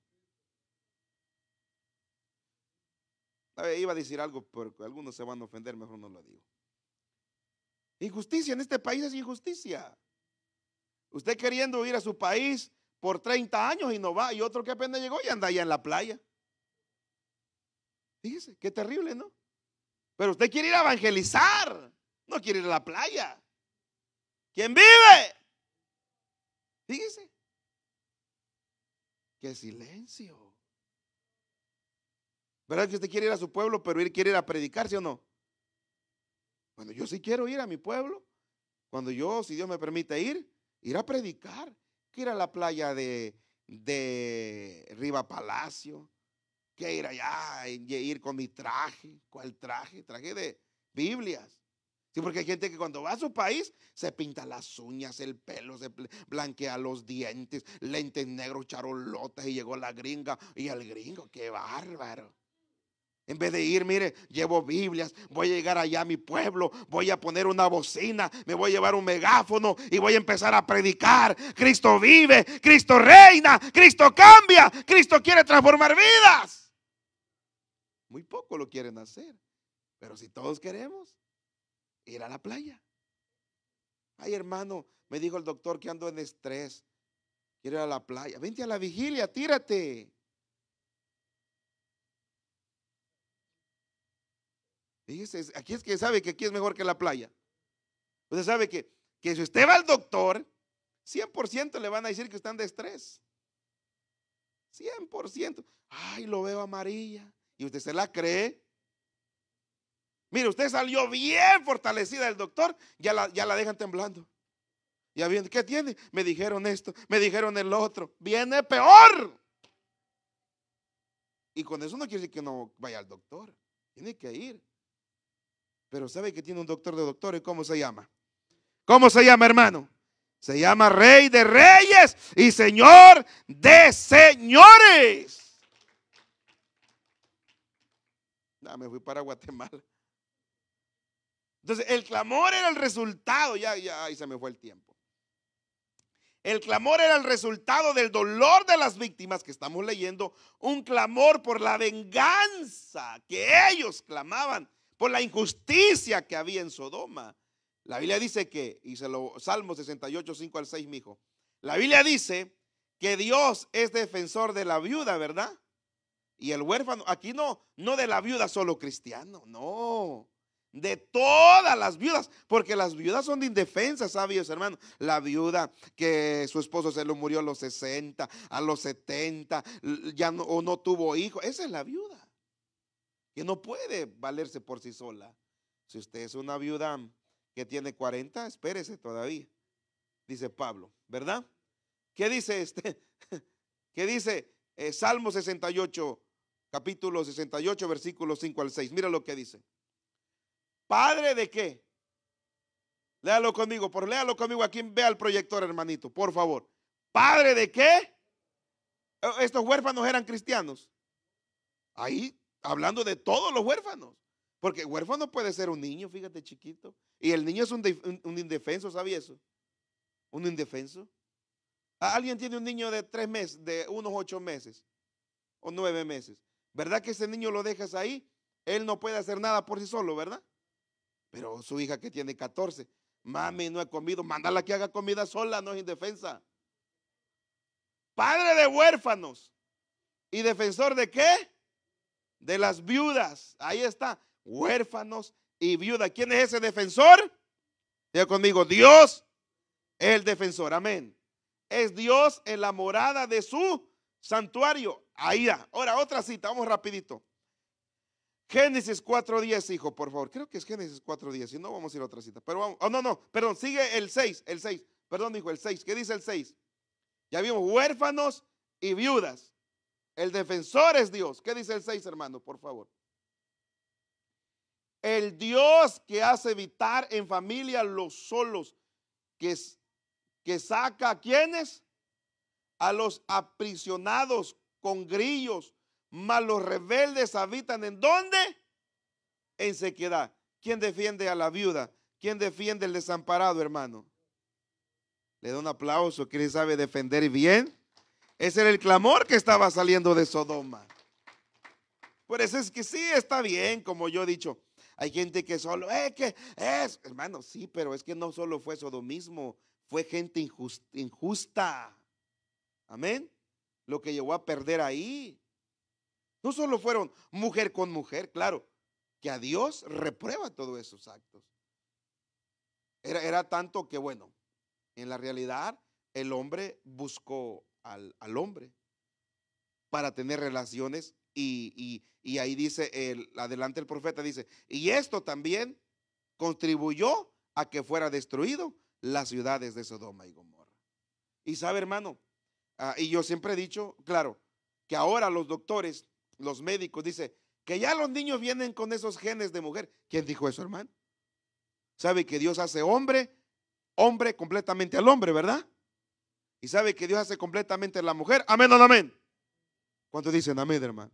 Iba a decir algo, pero algunos se van a ofender, mejor no lo digo. Injusticia en este país es injusticia. Usted queriendo ir a su país por 30 años y no va, y otro que apenas llegó y anda allá en la playa. Fíjese, qué terrible, ¿no? Pero usted quiere ir a evangelizar, no quiere ir a la playa. ¿Quién vive? Fíjese. ¡Qué silencio! ¿Verdad que usted quiere ir a su pueblo, pero él quiere ir a predicar, sí o no? Bueno, yo sí quiero ir a mi pueblo. Cuando yo, si Dios me permite ir, ir a predicar. Que ir a la playa de, de Riva Palacio. Que ir allá, ir con mi traje. ¿Cuál traje? Traje de Biblias. Sí, porque hay gente que cuando va a su país se pinta las uñas, el pelo, se blanquea los dientes, lentes negros, charolotas y llegó la gringa y el gringo, qué bárbaro. En vez de ir, mire, llevo Biblias, voy a llegar allá a mi pueblo, voy a poner una bocina, me voy a llevar un megáfono y voy a empezar a predicar. Cristo vive, Cristo reina, Cristo cambia, Cristo quiere transformar vidas. Muy poco lo quieren hacer, pero si todos queremos, ir a la playa. Ay, hermano, me dijo el doctor que ando en estrés. Quiero ir a la playa. Vente a la vigilia, tírate. Fíjese, aquí es que sabe que aquí es mejor que la playa. Usted sabe que, que si usted va al doctor, 100% le van a decir que están de estrés. 100%. Ay, lo veo amarilla. Y usted se la cree. Mire, usted salió bien fortalecida del doctor, ya la, ya la dejan temblando. Ya bien ¿qué tiene? Me dijeron esto, me dijeron el otro. Viene peor. Y con eso no quiere decir que no vaya al doctor. Tiene que ir. Pero sabe que tiene un doctor de doctores. ¿Cómo se llama? ¿Cómo se llama, hermano? Se llama Rey de Reyes y Señor de Señores. me fui para Guatemala. Entonces, el clamor era el resultado, ya, ya, ahí se me fue el tiempo. El clamor era el resultado del dolor de las víctimas que estamos leyendo, un clamor por la venganza que ellos clamaban, por la injusticia que había en Sodoma. La Biblia dice que, y se lo, Salmo 68, 5 al 6, mijo. La Biblia dice que Dios es defensor de la viuda, ¿verdad? Y el huérfano, aquí no, no de la viuda solo cristiano, no de todas las viudas, porque las viudas son de indefensa, sabios hermanos. La viuda que su esposo se lo murió a los 60, a los 70, ya o no tuvo hijo, esa es la viuda, que no puede valerse por sí sola. Si usted es una viuda que tiene 40, espérese todavía, dice Pablo, ¿verdad? ¿Qué dice este? ¿Qué dice eh, Salmo 68, capítulo 68, versículos 5 al 6? Mira lo que dice. Padre de qué? Léalo conmigo, por léalo conmigo Aquí quien vea el proyector, hermanito, por favor. ¿Padre de qué? Eh, estos huérfanos eran cristianos. Ahí, hablando de todos los huérfanos. Porque huérfano puede ser un niño, fíjate, chiquito. Y el niño es un, indefenso, ¿sabía eso? Un indefenso. Alguien tiene un niño de tres meses, de unos ocho meses o nueve meses. ¿Verdad que ese niño lo dejas ahí? Él no puede hacer nada por sí solo, ¿verdad? Pero su hija que tiene 14, mami, no ha comido, mándala que haga comida sola, no es indefensa. Padre de huérfanos y defensor de qué? De las viudas. Ahí está, huérfanos y viudas. ¿Quién es ese defensor? Diga conmigo, Dios es el defensor, amén. Es Dios en la morada de su santuario. Ahí, ahora otra cita, vamos rapidito. Génesis 4.10, hijo, por favor. Creo que es Génesis 4.10, si no vamos a ir a otra cita. Pero vamos, oh, no, no, perdón, sigue el 6, el 6. Perdón, hijo, el 6. ¿Qué dice el 6? Ya vimos huérfanos y viudas. El defensor es Dios. ¿Qué dice el 6, hermano? Por favor. El Dios que hace evitar en familia los solos, que, que saca a quienes? A los aprisionados con grillos, mas los rebeldes habitan en dónde? En sequedad. ¿Quién defiende a la viuda? ¿Quién defiende el desamparado, hermano? Le da un aplauso, ¿Quién sabe defender bien. Ese era el clamor que estaba saliendo de Sodoma. Por eso es que sí está bien, como yo he dicho. Hay gente que solo, es eh, que es, hermano, sí, pero es que no solo fue sodomismo, fue gente injusta. injusta. Amén. Lo que llegó a perder ahí. No solo fueron mujer con mujer, claro, que a Dios reprueba todos esos actos. Era, tanto que, bueno, en la realidad el hombre buscó al, hombre para tener relaciones y, y, ahí dice, el, adelante el profeta dice, y esto también contribuyó a que fuera destruido las ciudades de Sodoma y Gomorra. Y sabe, hermano, ah, y yo siempre he dicho, claro, que ahora los doctores los médicos, dicen que ya los niños vienen con esos genes de mujer. ¿Quién dijo eso, hermano? Sabe que Dios hace hombre, hombre completamente al hombre, ¿verdad? Y sabe que Dios hace completamente a la mujer. Amén amén. ¿Cuántos dicen amén, hermano?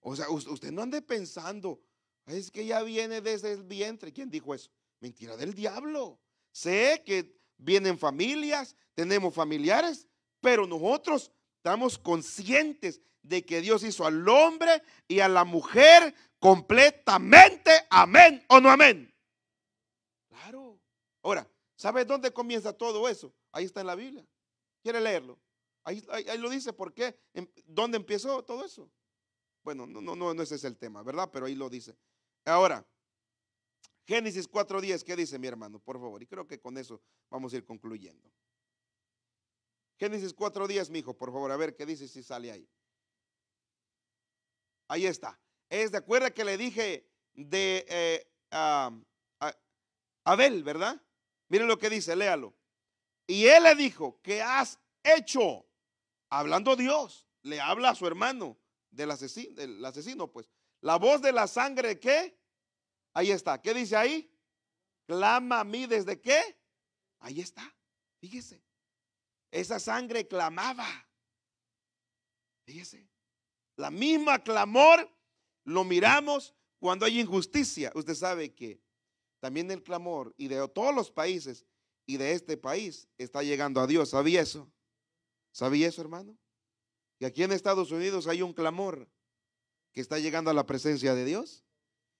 O sea, usted no ande pensando, es que ya viene desde el vientre. ¿Quién dijo eso? Mentira del diablo. Sé que vienen familias, tenemos familiares, pero nosotros estamos conscientes de que Dios hizo al hombre y a la mujer completamente. Amén o no amén. Claro. Ahora, ¿sabe dónde comienza todo eso? Ahí está en la Biblia. ¿Quiere leerlo? Ahí, lo dice, ¿por qué? Em, ¿Dónde empezó todo eso? Bueno, no, no, no, ese es el tema, ¿verdad? Pero ahí lo dice. Ahora, Génesis 4.10, ¿qué dice mi hermano? Por favor, y creo que con eso vamos a ir concluyendo. Génesis 4.10, mi hijo, por favor, a ver qué dice si sale ahí. Ahí está. Es de acuerdo que le dije de eh, Abel, ¿verdad? Miren lo que dice, léalo. Y él le dijo, ¿qué has hecho? Hablando Dios, le habla a su hermano del asesino, asesino pues. La voz de la sangre, ¿qué? Ahí está. ¿Qué dice ahí? Clama a mí desde qué? Ahí está. Fíjese. Esa sangre clamaba. Fíjese. La misma clamor lo miramos cuando hay injusticia. Usted sabe que también el clamor y de todos los países y de este país está llegando a Dios. ¿Sabía eso? ¿Sabía eso, hermano? Que aquí en Estados Unidos hay un clamor que está llegando a la presencia de Dios.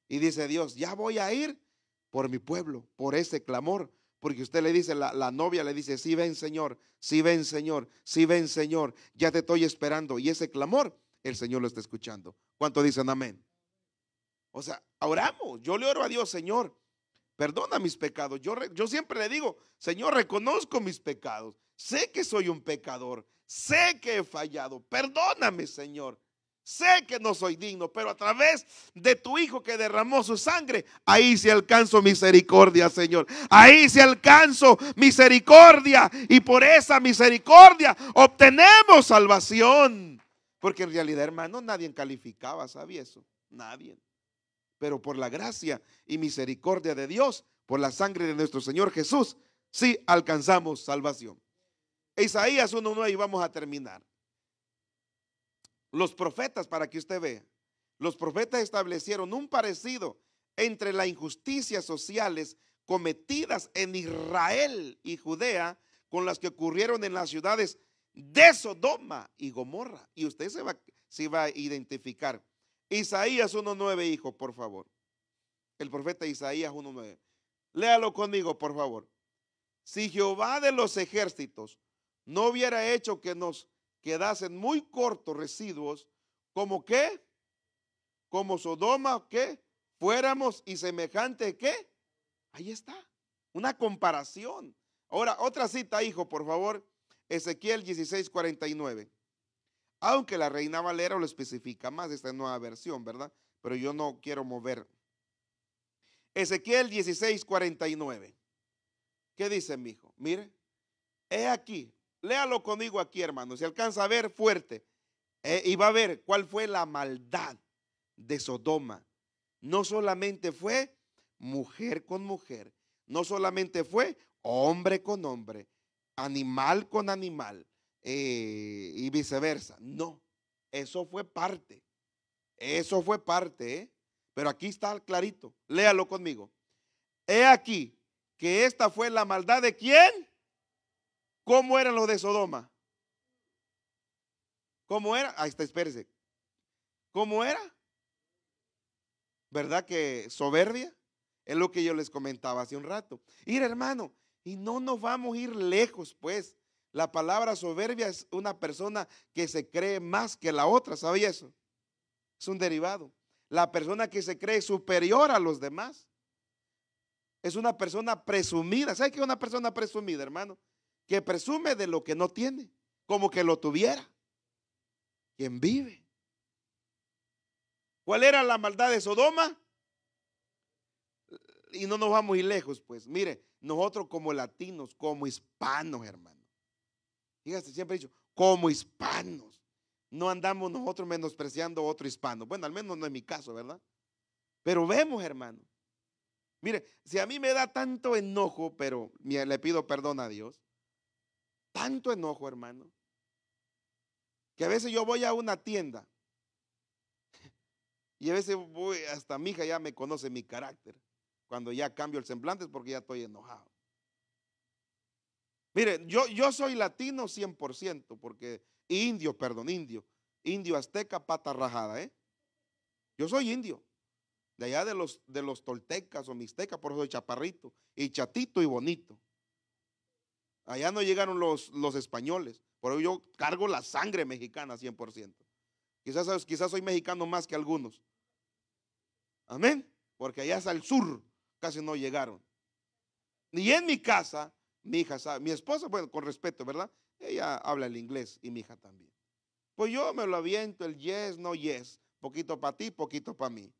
Y dice Dios, ya voy a ir por mi pueblo, por ese clamor. Porque usted le dice, la, novia le dice, sí, ven Señor, sí, ven Señor, sí, ven Señor, ya te estoy esperando. Y ese clamor el Señor lo está escuchando. ¿Cuánto dicen amén? O sea, oramos. Yo le oro a Dios, Señor, perdona mis pecados. Yo, yo siempre le digo, Señor, reconozco mis pecados. Sé que soy un pecador. Sé que he fallado. Perdóname, Señor. Sé que no soy digno, pero a través de tu Hijo que derramó su sangre, ahí se alcanzo misericordia, Señor. Ahí se alcanzo misericordia. Y por esa misericordia obtenemos salvación. Porque en realidad, hermano, nadie calificaba, ¿sabía eso? Nadie. Pero por la gracia y misericordia de Dios, por la sangre de nuestro Señor Jesús, sí alcanzamos salvación. Isaías 1.9 y vamos a terminar. Los profetas, para que usted vea, los profetas establecieron un parecido entre las injusticias sociales cometidas en Israel y Judea con las que ocurrieron en las ciudades de Sodoma y Gomorra. Y usted se va, va a identificar. Isaías 1.9, hijo, por favor. El profeta Isaías 1.9. Léalo conmigo, por favor. Si Jehová de los ejércitos no hubiera hecho que nos quedasen muy cortos residuos, como que, como Sodoma, qué fuéramos y semejante que, ahí está, una comparación. Ahora, otra cita, hijo, por favor, Ezequiel 16:49. Aunque la Reina Valera lo especifica más, esta nueva versión, ¿verdad? Pero yo no quiero mover. Ezequiel 16:49. ¿Qué dice, mi hijo? Mire, he aquí. Léalo conmigo aquí, hermano. Si alcanza a ver fuerte. Eh, y va a ver cuál fue la maldad de Sodoma. No solamente fue mujer con mujer, no solamente fue hombre con hombre, animal con animal eh, y viceversa. No, eso fue parte. Eso fue parte, ¿eh? Pero aquí está clarito. Léalo conmigo. He aquí que esta fue la maldad de quién? ¿Cómo eran los de Sodoma? ¿Cómo era? Ahí está, espérese. ¿Cómo era? ¿Verdad que soberbia? Es lo que yo les comentaba hace un rato. Ir, hermano, y no nos vamos a ir lejos, pues. La palabra soberbia es una persona que se cree más que la otra, ¿sabe eso? Es un derivado. La persona que se cree superior a los demás. Es una persona presumida. ¿Sabe qué es una persona presumida, hermano? Que presume de lo que no tiene, como que lo tuviera. Quien vive. ¿Cuál era la maldad de Sodoma? y no nos vamos a lejos, pues. Mire, nosotros como latinos, como hispanos, hermano. Fíjate, siempre he dicho, como hispanos. No andamos nosotros menospreciando a otro hispano. Bueno, al menos no es mi caso, ¿verdad? Pero vemos, hermano. Mire, si a mí me da tanto enojo, pero le pido perdón a Dios, tanto enojo, hermano, que a veces yo voy a una tienda y a veces voy, hasta mi hija ya me conoce mi carácter. Cuando ya cambio el semblante es porque ya estoy enojado. Miren, yo, yo soy latino 100%, porque indio, perdón, indio, indio azteca, pata rajada, ¿eh? Yo soy indio, de allá de los, de los toltecas o mixtecas, por eso soy chaparrito, y chatito y bonito. Allá no llegaron los, españoles, por eso yo cargo la sangre mexicana 100%. Quizás, quizás soy mexicano más que algunos. Amén, porque allá es al sur casi no llegaron. Ni en mi casa, mi hija sabe, mi esposa, bueno, con respeto, ¿verdad? Ella habla el inglés y mi hija también. Pues yo me lo aviento, el yes, no yes, poquito para ti, poquito para mí.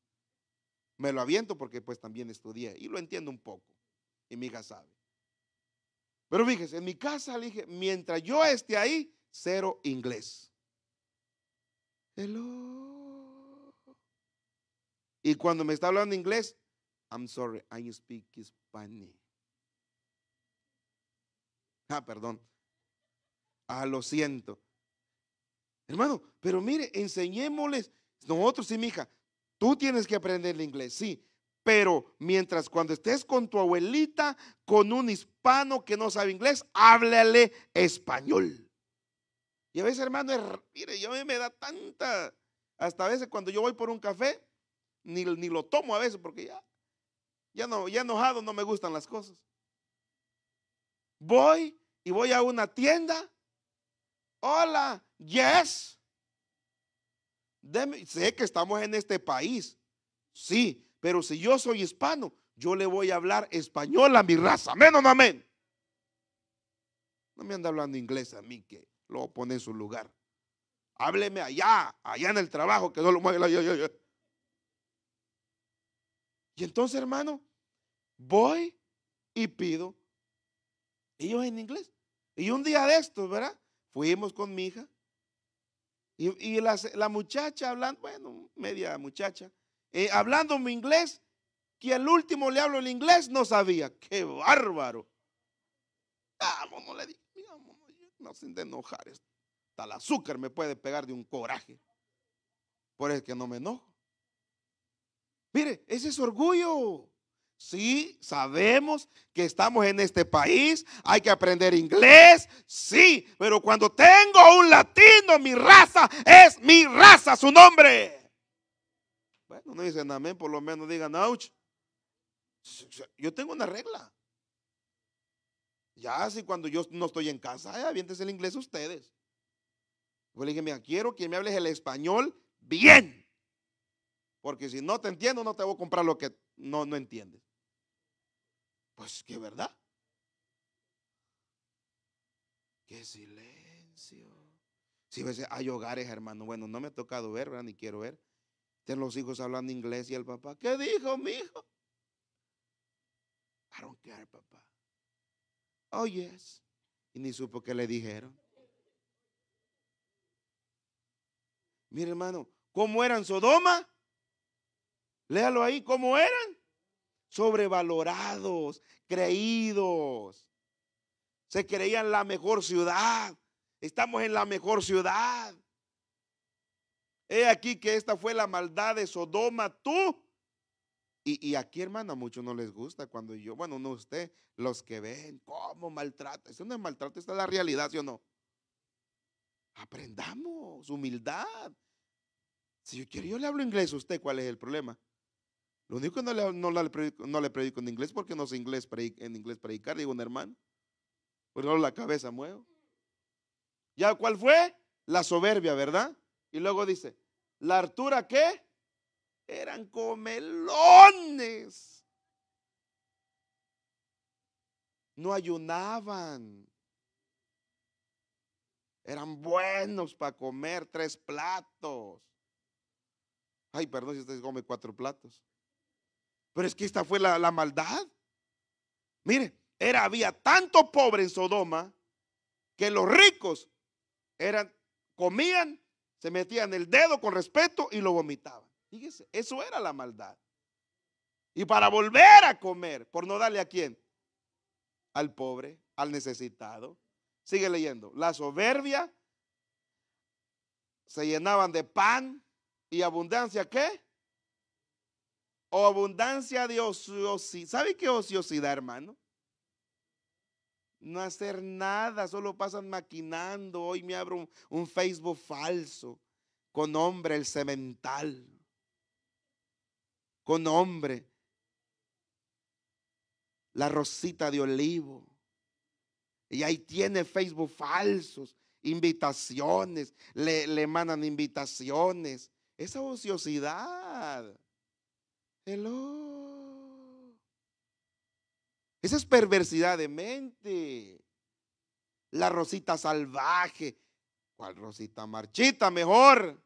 Me lo aviento porque pues también estudié y lo entiendo un poco. Y mi hija sabe. Pero fíjese, en mi casa le dije, mientras yo esté ahí, cero inglés. Hello. Y cuando me está hablando inglés, I'm sorry, I speak Spanish. Ah, perdón. Ah, lo siento. Hermano, pero mire, enseñémosles. Nosotros sí, mija, tú tienes que aprender el inglés, sí. Pero mientras cuando estés con tu abuelita, con un hispano que no sabe inglés, háblale español. Y a veces, hermano, mire, yo me da tanta. Hasta a veces cuando yo voy por un café, ni lo tomo a veces porque ya ya, no, ya enojado no me gustan las cosas. Voy y voy a una tienda. Hola, yes. sé que estamos en este país. Sí, pero si yo soy hispano, yo le voy a hablar español a mi raza. Amén o no amén. No me anda hablando inglés a mí que lo pone en su lugar. Hábleme allá, allá en el trabajo que no lo mueve. Y entonces, hermano, voy y pido. Ellos en inglés. Y un día de estos, ¿verdad? Fuimos con mi hija. Y, la, muchacha hablando, bueno, media muchacha, eh, hablando mi inglés, que al último le hablo el inglés, no sabía. ¡Qué bárbaro! no le no sin de enojar. Hasta el azúcar me puede pegar de un coraje. Por eso que no me enojo. Mire, ese es orgullo. Sí, sabemos que estamos en este país, hay que aprender inglés, sí, pero cuando tengo un latino, mi raza es mi raza, su nombre. Bueno, no dicen amén, por lo menos digan ouch. Yo tengo una regla. Ya, si cuando yo no estoy en casa, ya el inglés ustedes. Yo le dije, mira, quiero que me hables el español bien. Porque si no te entiendo, no te voy a comprar lo que no, no entiendes. Pues qué verdad. Qué silencio. Si ves pues, hay hogares, hermano, bueno, no me ha tocado ver, ¿verdad? Ni quiero ver. ten los hijos hablando inglés y el papá, ¿qué dijo mi hijo? I don't care, papá. Oh, yes. Y ni supo qué le dijeron. Mira, hermano, ¿cómo eran Sodoma? Léalo ahí, ¿cómo eran? Sobrevalorados, creídos. Se creían la mejor ciudad. Estamos en la mejor ciudad. He aquí que esta fue la maldad de Sodoma, tú. Y, y aquí, hermana, mucho no les gusta cuando yo, bueno, no usted, los que ven, cómo maltrata. Eso no es maltrato, esta es la realidad, ¿sí o no? Aprendamos humildad. Si yo quiero, yo le hablo inglés a usted, ¿cuál es el problema? Lo único que no le, predico en inglés porque no sé inglés en inglés predicar, digo un hermano. pues no la cabeza muevo. ¿Ya cuál fue? La soberbia, ¿verdad? Y luego dice, ¿la altura qué? Eran comelones. No ayunaban. Eran buenos para comer tres platos. Ay, perdón si ustedes come cuatro platos. Pero es que esta fue la, maldad. Mire, era, había tanto pobre en Sodoma que los ricos eran, comían, se metían el dedo con respeto y lo vomitaban. Fíjese, eso era la maldad. Y para volver a comer, por no darle a quién, al pobre, al necesitado. Sigue leyendo. La soberbia se llenaban de pan y abundancia, ¿qué? o abundancia de ociosidad. ¿Sabe qué ociosidad, hermano? No hacer nada, solo pasan maquinando. Hoy me abro un, Facebook falso con nombre el cemental. Con nombre la rosita de olivo. Y ahí tiene Facebook falsos, invitaciones, le, le mandan invitaciones. Esa ociosidad. Esa es perversidad de mente. La rosita salvaje. ¿Cuál rosita marchita? Mejor.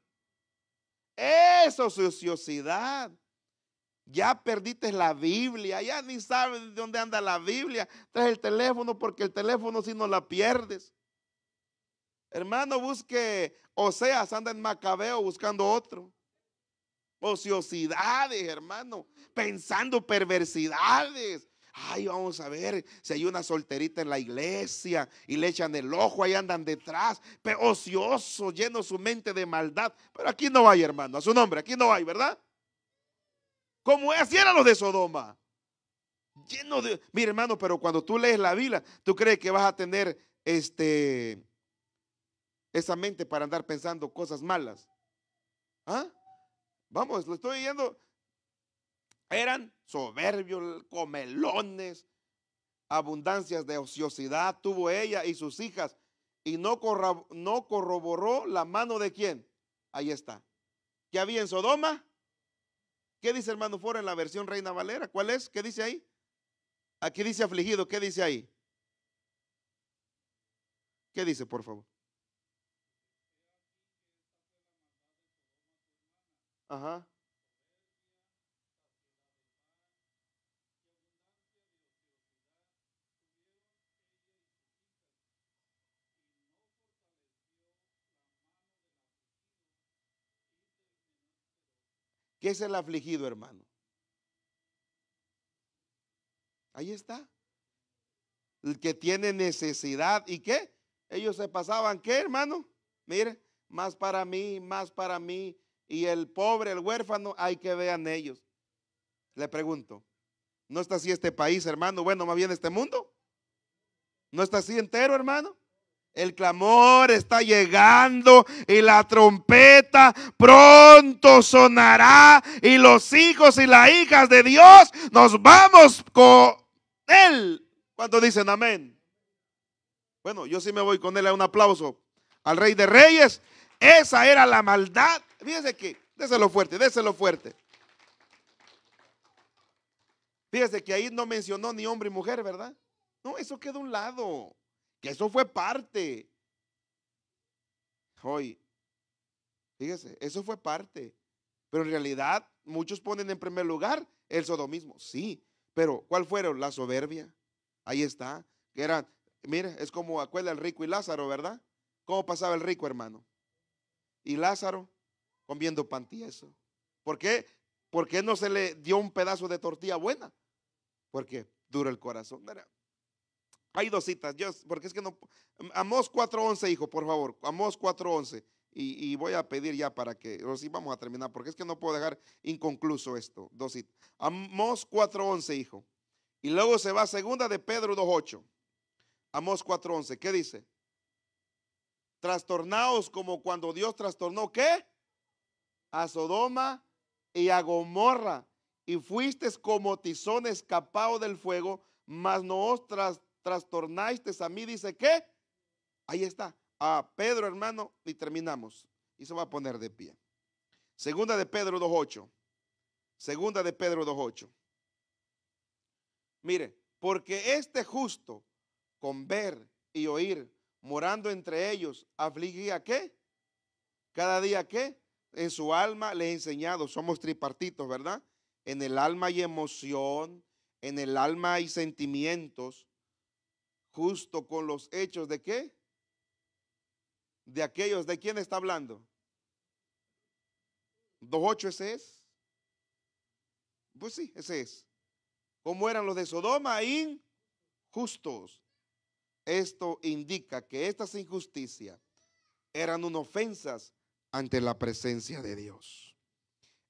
Eso es ociosidad. Ya perdiste la Biblia, ya ni sabes de dónde anda la Biblia. Traes el teléfono porque el teléfono si no la pierdes. Hermano, busque Oseas, anda en Macabeo buscando otro ociosidades, hermano, pensando perversidades. Ay, vamos a ver si hay una solterita en la iglesia y le echan el ojo, ahí andan detrás, ocioso, lleno su mente de maldad. Pero aquí no hay, hermano, a su nombre, aquí no hay, ¿verdad? Como así eran los de Sodoma. Lleno de. Mi hermano, pero cuando tú lees la Biblia, tú crees que vas a tener este, esa mente para andar pensando cosas malas. ¿Ah? Vamos, lo estoy viendo. Eran soberbios, comelones, abundancias de ociosidad tuvo ella y sus hijas. Y no, no corroboró la mano de quién. Ahí está. ¿Qué había en Sodoma? ¿Qué dice hermano Fora en la versión Reina Valera? ¿Cuál es? ¿Qué dice ahí? Aquí dice afligido. ¿Qué dice ahí? ¿Qué dice, por favor? ¿Qué es el afligido, hermano? Ahí está. El que tiene necesidad. ¿Y qué? Ellos se pasaban, ¿qué, hermano? Mire, más para mí, más para mí, y el pobre, el huérfano, hay que vean ellos. Le pregunto, ¿no está así este país, hermano? Bueno, más bien este mundo. ¿No está así entero, hermano? El clamor está llegando y la trompeta pronto sonará y los hijos y las hijas de Dios nos vamos con Él. Cuando dicen amén? Bueno, yo sí me voy con Él a un aplauso al Rey de Reyes. Esa era la maldad Fíjese que, déselo fuerte, déselo fuerte. Fíjese que ahí no mencionó ni hombre y mujer, ¿verdad? No, eso quedó a un lado, que eso fue parte. Hoy, fíjese, eso fue parte. Pero en realidad muchos ponen en primer lugar el sodomismo, sí. Pero ¿cuál fueron? La soberbia. Ahí está. Que era, mire, es como acuerda el rico y Lázaro, ¿verdad? ¿Cómo pasaba el rico, hermano? Y Lázaro, comiendo pan tieso. ¿Por qué? Porque no se le dio un pedazo de tortilla buena. Porque dura el corazón. Hay dos citas, yo, porque es que no. Amos 4.11, hijo, por favor. Amos 4.11. Y, y, voy a pedir ya para que, o sí, vamos a terminar, porque es que no puedo dejar inconcluso esto. Dos citas. Amos 4.11, hijo. Y luego se va a segunda de Pedro 2.8. Amos 4.11, ¿qué dice? Trastornaos como cuando Dios trastornó, ¿qué? a Sodoma y a Gomorra, y fuiste como tizón escapado del fuego, mas no os a mí, dice que, ahí está, a Pedro hermano, y terminamos, y se va a poner de pie. Segunda de Pedro 2.8, segunda de Pedro 2.8. Mire, porque este justo, con ver y oír, morando entre ellos, afligía qué? Cada día qué? en su alma les he enseñado, somos tripartitos, ¿verdad? En el alma hay emoción, en el alma hay sentimientos, justo con los hechos de qué? De aquellos, ¿de quién está hablando? ¿28 ese es? Pues sí, ese es. ¿Cómo eran los de Sodoma? Justos, Esto indica que estas injusticias eran unas ofensas ante la presencia de Dios.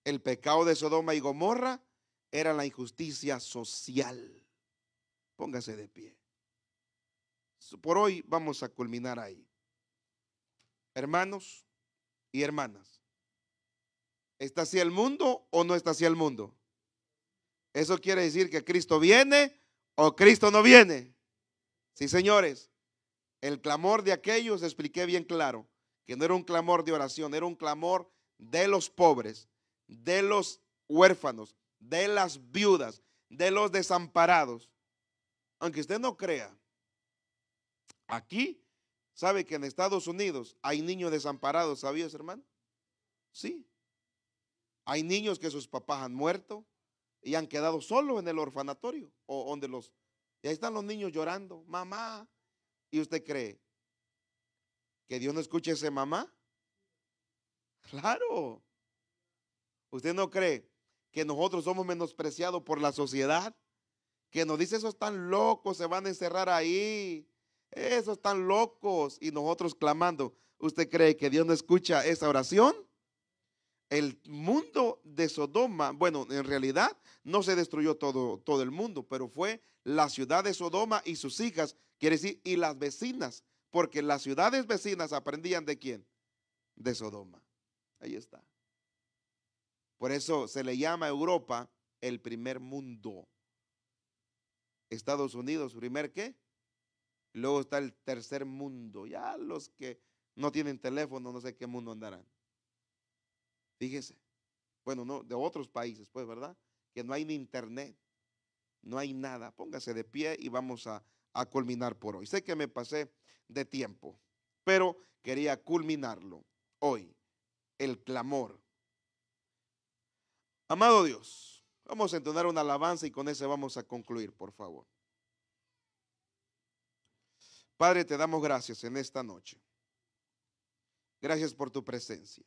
El pecado de Sodoma y Gomorra era la injusticia social. Póngase de pie. Por hoy vamos a culminar ahí. Hermanos y hermanas, ¿está así el mundo o no está así el mundo? Eso quiere decir que Cristo viene o Cristo no viene. Sí, señores, el clamor de aquellos expliqué bien claro que no era un clamor de oración, era un clamor de los pobres, de los huérfanos, de las viudas, de los desamparados. Aunque usted no crea, aquí sabe que en Estados Unidos hay niños desamparados, ¿sabías, hermano? Sí. Hay niños que sus papás han muerto y han quedado solos en el orfanatorio o donde los... Y ahí están los niños llorando, mamá. Y usted cree, que Dios no escuche a ese mamá? Claro. ¿Usted no cree que nosotros somos menospreciados por la sociedad? Que nos dice, esos tan locos se van a encerrar ahí. Esos tan locos. Y nosotros clamando. ¿Usted cree que Dios no escucha esa oración? El mundo de Sodoma, bueno, en realidad no se destruyó todo, todo el mundo, pero fue la ciudad de Sodoma y sus hijas, quiere decir, y las vecinas porque las ciudades vecinas aprendían de quién? De Sodoma. Ahí está. Por eso se le llama a Europa el primer mundo. Estados Unidos, primer qué? Luego está el tercer mundo. Ya los que no tienen teléfono, no sé qué mundo andarán. Fíjese. Bueno, no, de otros países, pues, ¿verdad? Que no hay internet, no hay nada. Póngase de pie y vamos a, a culminar por hoy. Sé que me pasé de tiempo, pero quería culminarlo hoy, el clamor. Amado Dios, vamos a entonar una alabanza y con ese vamos a concluir, por favor. Padre, te damos gracias en esta noche. Gracias por tu presencia.